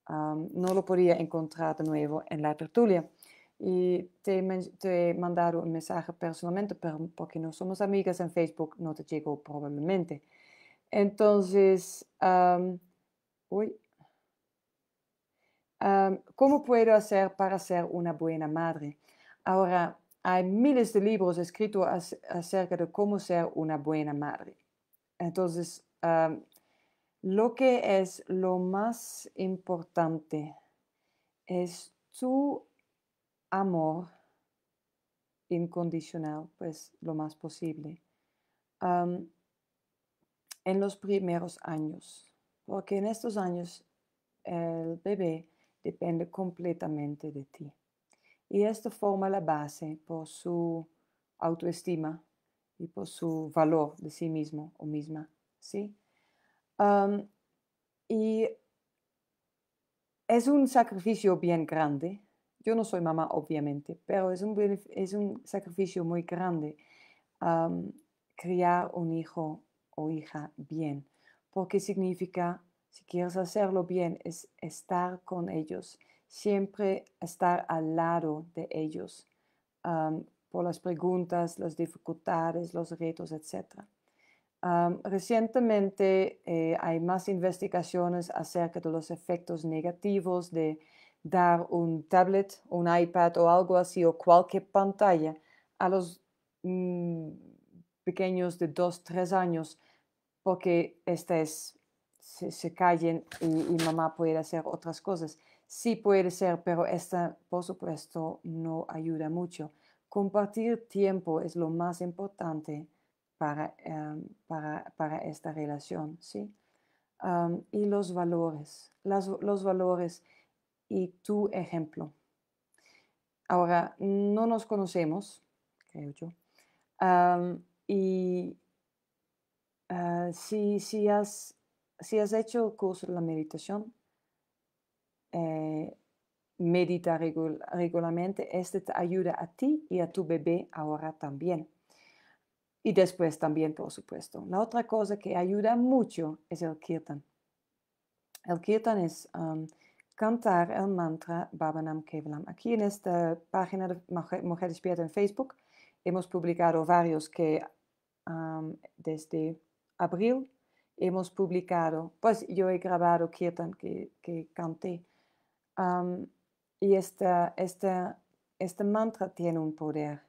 Speaker 1: no lo podía encontrar de nuevo en la tertulia y te, te mandado un mensaje personalmente porque no somos amigas en Facebook, no te llegó probablemente. Entonces, uy, ¿cómo puedo hacer para ser una buena madre? Ahora, hay miles de libros escritos acerca de cómo ser una buena madre. Entonces, lo que es lo más importante es tú amor incondicional, pues lo más posible, en los primeros años, porque en estos años el bebé depende completamente de ti. Y esto forma la base por su autoestima y por su valor de sí mismo o misma, ¿sí? y es un sacrificio bien grande yo no soy mamá, obviamente, pero es un, es un sacrificio muy grande criar un hijo o hija bien, porque significa, si quieres hacerlo bien, es estar con ellos, siempre estar al lado de ellos por las preguntas, las dificultades, los retos, etc. recientemente eh, hay más investigaciones acerca de los efectos negativos de dar un tablet, un iPad o algo así, o cualquier pantalla a los mm, pequeños de dos tres años, porque esta se, se, callen y, mamá puede hacer otras cosas. Sí puede ser, pero esta, por supuesto, no ayuda mucho. Compartir tiempo es lo más importante para, em, para, esta relación, ¿sí? y los valores, los valores y tu ejemplo. Ahora, no nos conocemos, creo yo, y ah, si, si, has, si has hecho el curso de la meditación, eh, medita regularmente, este te ayuda a ti y a tu bebé ahora también. Y después también, por supuesto. La otra cosa que ayuda mucho es el kirtan. El kirtan es cantar el Mantra Babanam Kevalam. Aquí en esta página de Mujer Despierta en Facebook hemos publicado varios que desde abril hemos publicado, pues yo he grabado Kirtan que, que canté. y este este mantra tiene un poder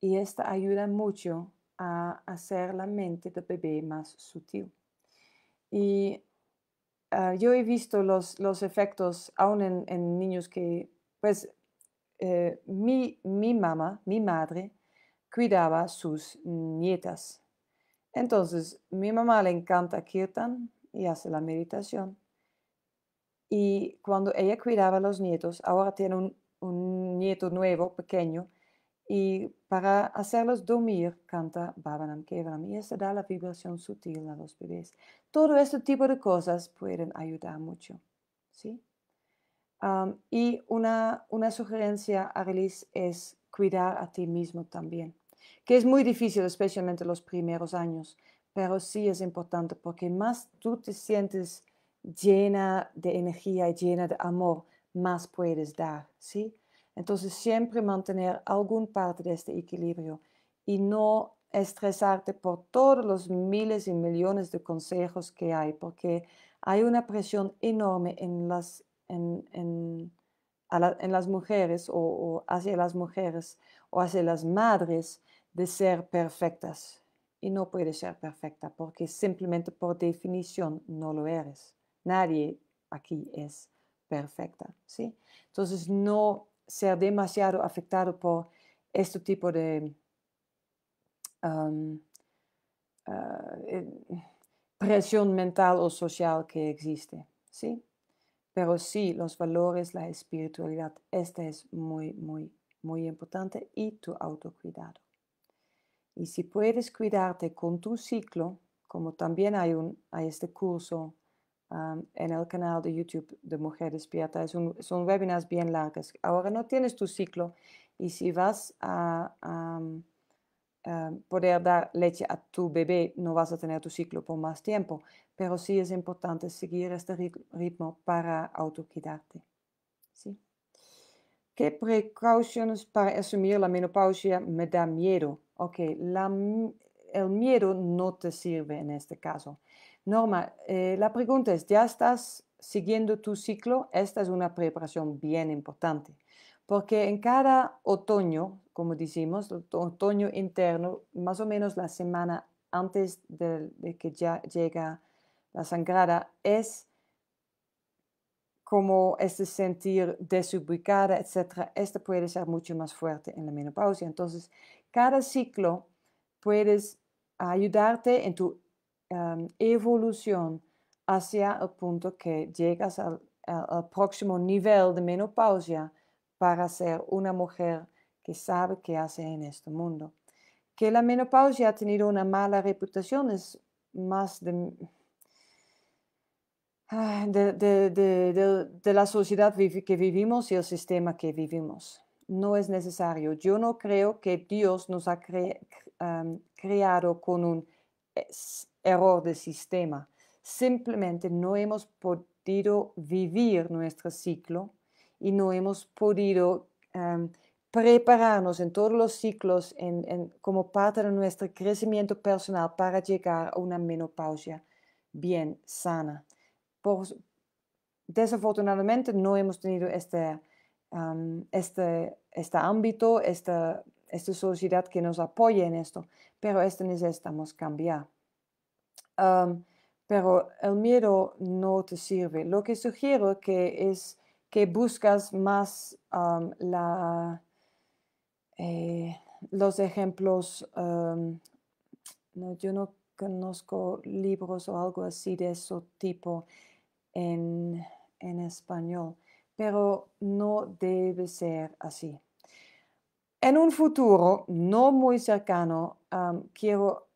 Speaker 1: y esta ayuda mucho a hacer la mente del bebé más sutil. Y Ah, yo he visto los, los efectos aún en, niños que, pues, eh, mi, mi mamá, mi madre, cuidaba sus nietas. Entonces, mi mamá le encanta Kirtan y hace la meditación. Y cuando ella cuidaba los nietos, ahora tiene un, un nieto nuevo, pequeño, y para hacerlos dormir, canta Babanam Kevram y da la vibración sutil a los bebés. Todo este tipo de cosas pueden ayudar mucho. ¿sí? y una, una sugerencia, Relis es cuidar a ti mismo también, que es muy difícil, especialmente los primeros años, pero sí es importante porque más tú te sientes llena de energía y llena de amor, más puedes dar, ¿sí? Entonces siempre mantener algún parte de este equilibrio y no estresarte por todos los miles y millones de consejos que hay, porque hay una presión enorme en las, en, en, en las mujeres o, o, hacia las mujeres o hacia las madres de ser perfectas. Y no puedes ser perfecta porque simplemente por definición no lo eres. Nadie aquí es perfecta, ¿sí? Entonces no ser demasiado afectado por este tipo de ah, eh, presión mental o social que existe, ¿sí? Pero sí, los valores, la espiritualidad, este es muy, muy, muy importante y tu autocuidado. Y si puedes cuidarte con tu ciclo, como también hay, un, hay este curso en el canal de YouTube de Mujeres Despierta. son webinars bien largas. Ahora no tienes tu ciclo y si vas a, poder dar leche a tu bebé, no vas a tener tu ciclo por más tiempo, pero sí es importante seguir este ritmo para autocuidarte. ¿Sí? ¿Qué precauciones para asumir la menopausia me da miedo? Ok, el miedo no te sirve en este caso. Norma, eh, la pregunta es, ¿ya estás siguiendo tu ciclo? Esta es una preparación bien importante, porque en cada otoño, como decimos, otoño interno, más o menos la semana antes de, que ya llega la sangrada, es como este sentir desubicada, etc. Este puede ser mucho más fuerte en la menopausia. Entonces, cada ciclo puedes ayudarte en tu Em, evolución hacia el punto que llegas al, próximo nivel de menopausia para ser una mujer que sabe qué hace en este mundo. Que la menopausia ha tenido una mala reputación es más de, ah, de, de, de, la sociedad que vivimos y el sistema que vivimos. No es necesario. Yo no creo que Dios nos ha em, creado con un error de sistema. Simplemente no hemos podido vivir nuestro ciclo y no hemos podido em, prepararnos en todos los ciclos como parte de nuestro crecimiento personal para llegar a una menopausia bien sana. Por, desafortunadamente no hemos tenido este, em, este, este ámbito, esta, esta sociedad que nos apoye en esto, pero esto necesitamos cambiar pero el miedo no te sirve. Lo que sugiero que es que buscas más eh, los ejemplos. yo no conozco libros o algo así de ese tipo en, español, pero no debe ser así. En un futuro no muy cercano, quiero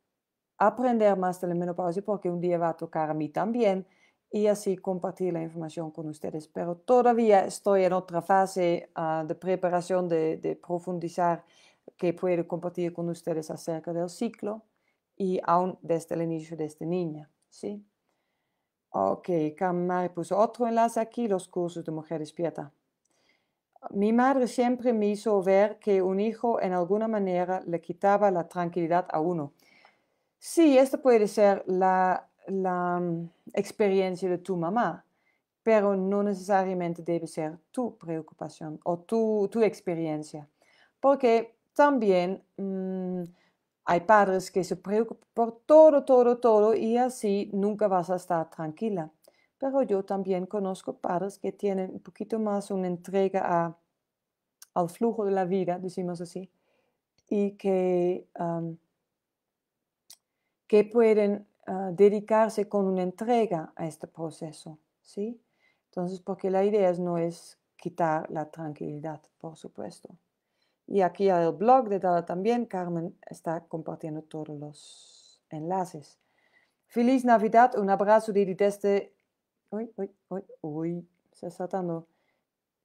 Speaker 1: aprender más de la menopausia porque un día va a tocar a mí también y así compartir la información con ustedes. Pero todavía estoy en otra fase ah, de preparación, de, profundizar que puedo compartir con ustedes acerca del ciclo y aún desde el inicio de esta niña. ¿sí? Ok, Camari puso otro enlace aquí, los cursos de Mujer Despierta. Mi madre siempre me hizo ver que un hijo en alguna manera le quitaba la tranquilidad a uno Sí, esto puede ser la, mm, experiencia de tu mamá, pero no necesariamente debe ser tu preocupación o tu, experiencia, porque también mm, hay padres que se preocupan por todo, todo, todo y así nunca vas a estar tranquila. Pero yo también conozco padres que tienen un poquito más una entrega al flujo de la vida, decimos así, y que que pueden ah, dedicarse con una entrega a este proceso, ¿sí? Entonces, porque la idea no es quitar la tranquilidad, por supuesto. Y aquí el blog de Dada también, Carmen está compartiendo todos los enlaces. Feliz Navidad, un abrazo de desde... Uy, uy, uy, uy, se está saltando!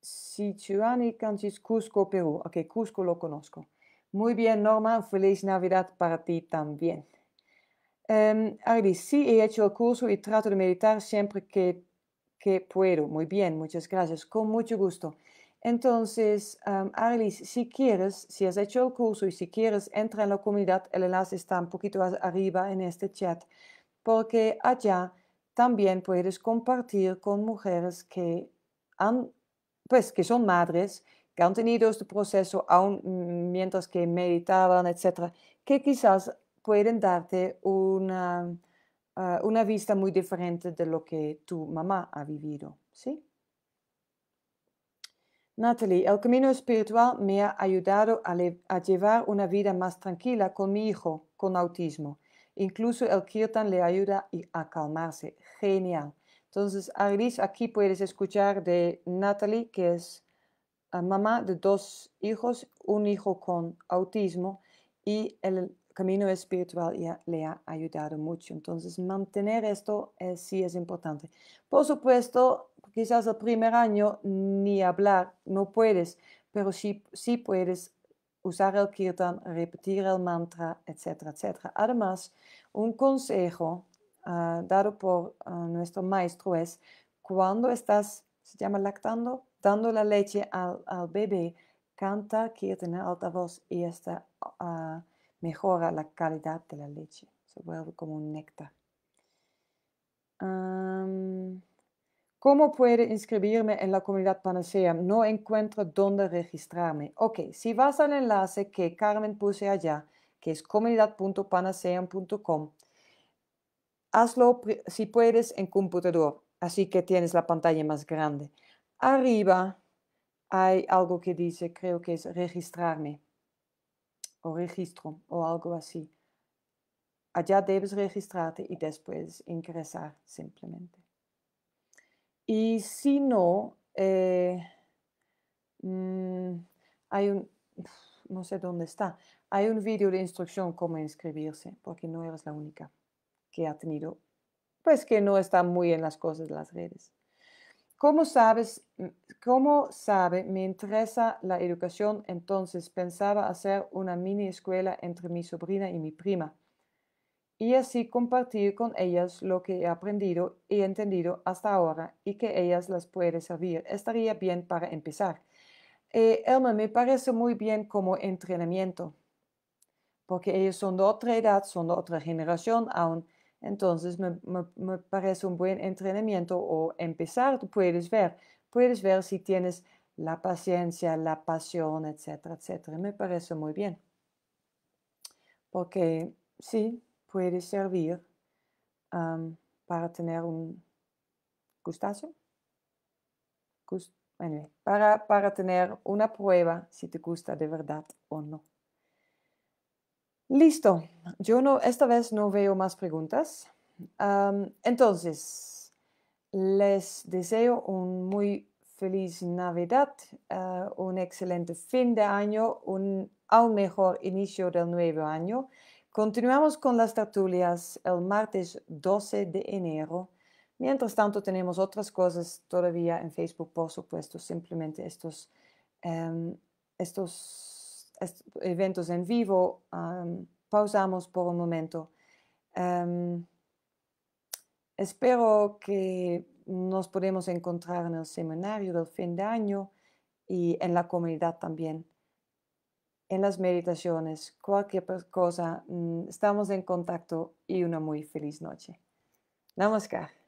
Speaker 1: Sichuani, Cusco, Perú. Ok, Cusco lo conozco. Muy bien, Norman, feliz Navidad para ti también. Um, sí, he hecho el curso y trato de meditar siempre que, que puedo. Muy bien, muchas gracias, con mucho gusto. Entonces, um, Arlis, si quieres, si has hecho el curso y si quieres, entra en la comunidad. El enlace está un poquito arriba en este chat, porque allá también puedes compartir con mujeres que, han, pues, que son madres, que han tenido este proceso aún mm, mientras que meditaban, etcétera, que quizás pueden darte una, ah, una vista muy diferente de lo que tu mamá ha vivido, ¿sí? Natalie, el camino espiritual me ha ayudado a, llevar una vida más tranquila con mi hijo con autismo. Incluso el kirtan le ayuda a calmarse. Genial. Entonces, aquí puedes escuchar de Natalie, que es ah, mamá de dos hijos, un hijo con autismo y el camino espiritual ya le ha ayudado mucho. Entonces, mantener esto eh, sí es importante. Por supuesto, quizás el primer año ni hablar, no puedes, pero sí, puedes usar el kirtan, repetir el mantra, etcétera, etcétera. Además, un consejo ah, dado por ah, nuestro maestro es, cuando estás, se llama lactando, dando la leche al, bebé, canta kirtan en alta voz y esta... Ah, mejora la calidad de la leche, se vuelve como un néctar. ¿Cómo puedo inscribirme en la comunidad Panacea? No encuentro dónde registrarme. Ok, si vas al enlace que Carmen puse allá, que es comunidad.panacea.com, hazlo si puedes en computador, así que tienes la pantalla más grande. Arriba hay algo que dice, creo que es registrarme o registro o algo así. Allá debes registrarte y después ingresar simplemente. Y si no, eh, mm, hay un, no sé dónde está, hay un vídeo de instrucción cómo inscribirse, porque no eres la única que ha tenido, pues que no está muy en las cosas de las redes. ¿Cómo sabes, mm, cómo sabe, me interesa la educación? Entonces pensaba hacer una mini escuela entre mi sobrina y mi prima y así compartir con ellas lo que he aprendido y entendido hasta ahora y que ellas las puede servir. Estaría bien para empezar. Eh, Elma, me parece muy bien como entrenamiento, porque ellos son de otra edad, son de otra generación aún. Entonces me, parece un buen entrenamiento o empezar, puedes ver, puedes ver si tienes la paciencia, la pasión, etcétera, etcétera. Me parece muy bien. Porque sí, puede servir para tener un gustazo, para tener una prueba si te gusta de verdad o no. Listo. Yo no, esta vez no veo más preguntas. entonces, les deseo un muy feliz Navidad, ah, un excelente fin de año, un aún mejor inicio del nuevo año. Continuamos con las tertulias el martes 12 de enero. Mientras tanto, tenemos otras cosas todavía en Facebook, por supuesto, simplemente estos, em, estos eventos en vivo, pausamos por un momento. espero que nos podamos encontrar en el seminario del fin de año y en la comunidad también. En las meditaciones, cualquier cosa, mm, estamos en contacto y una muy feliz noche. Namaskar.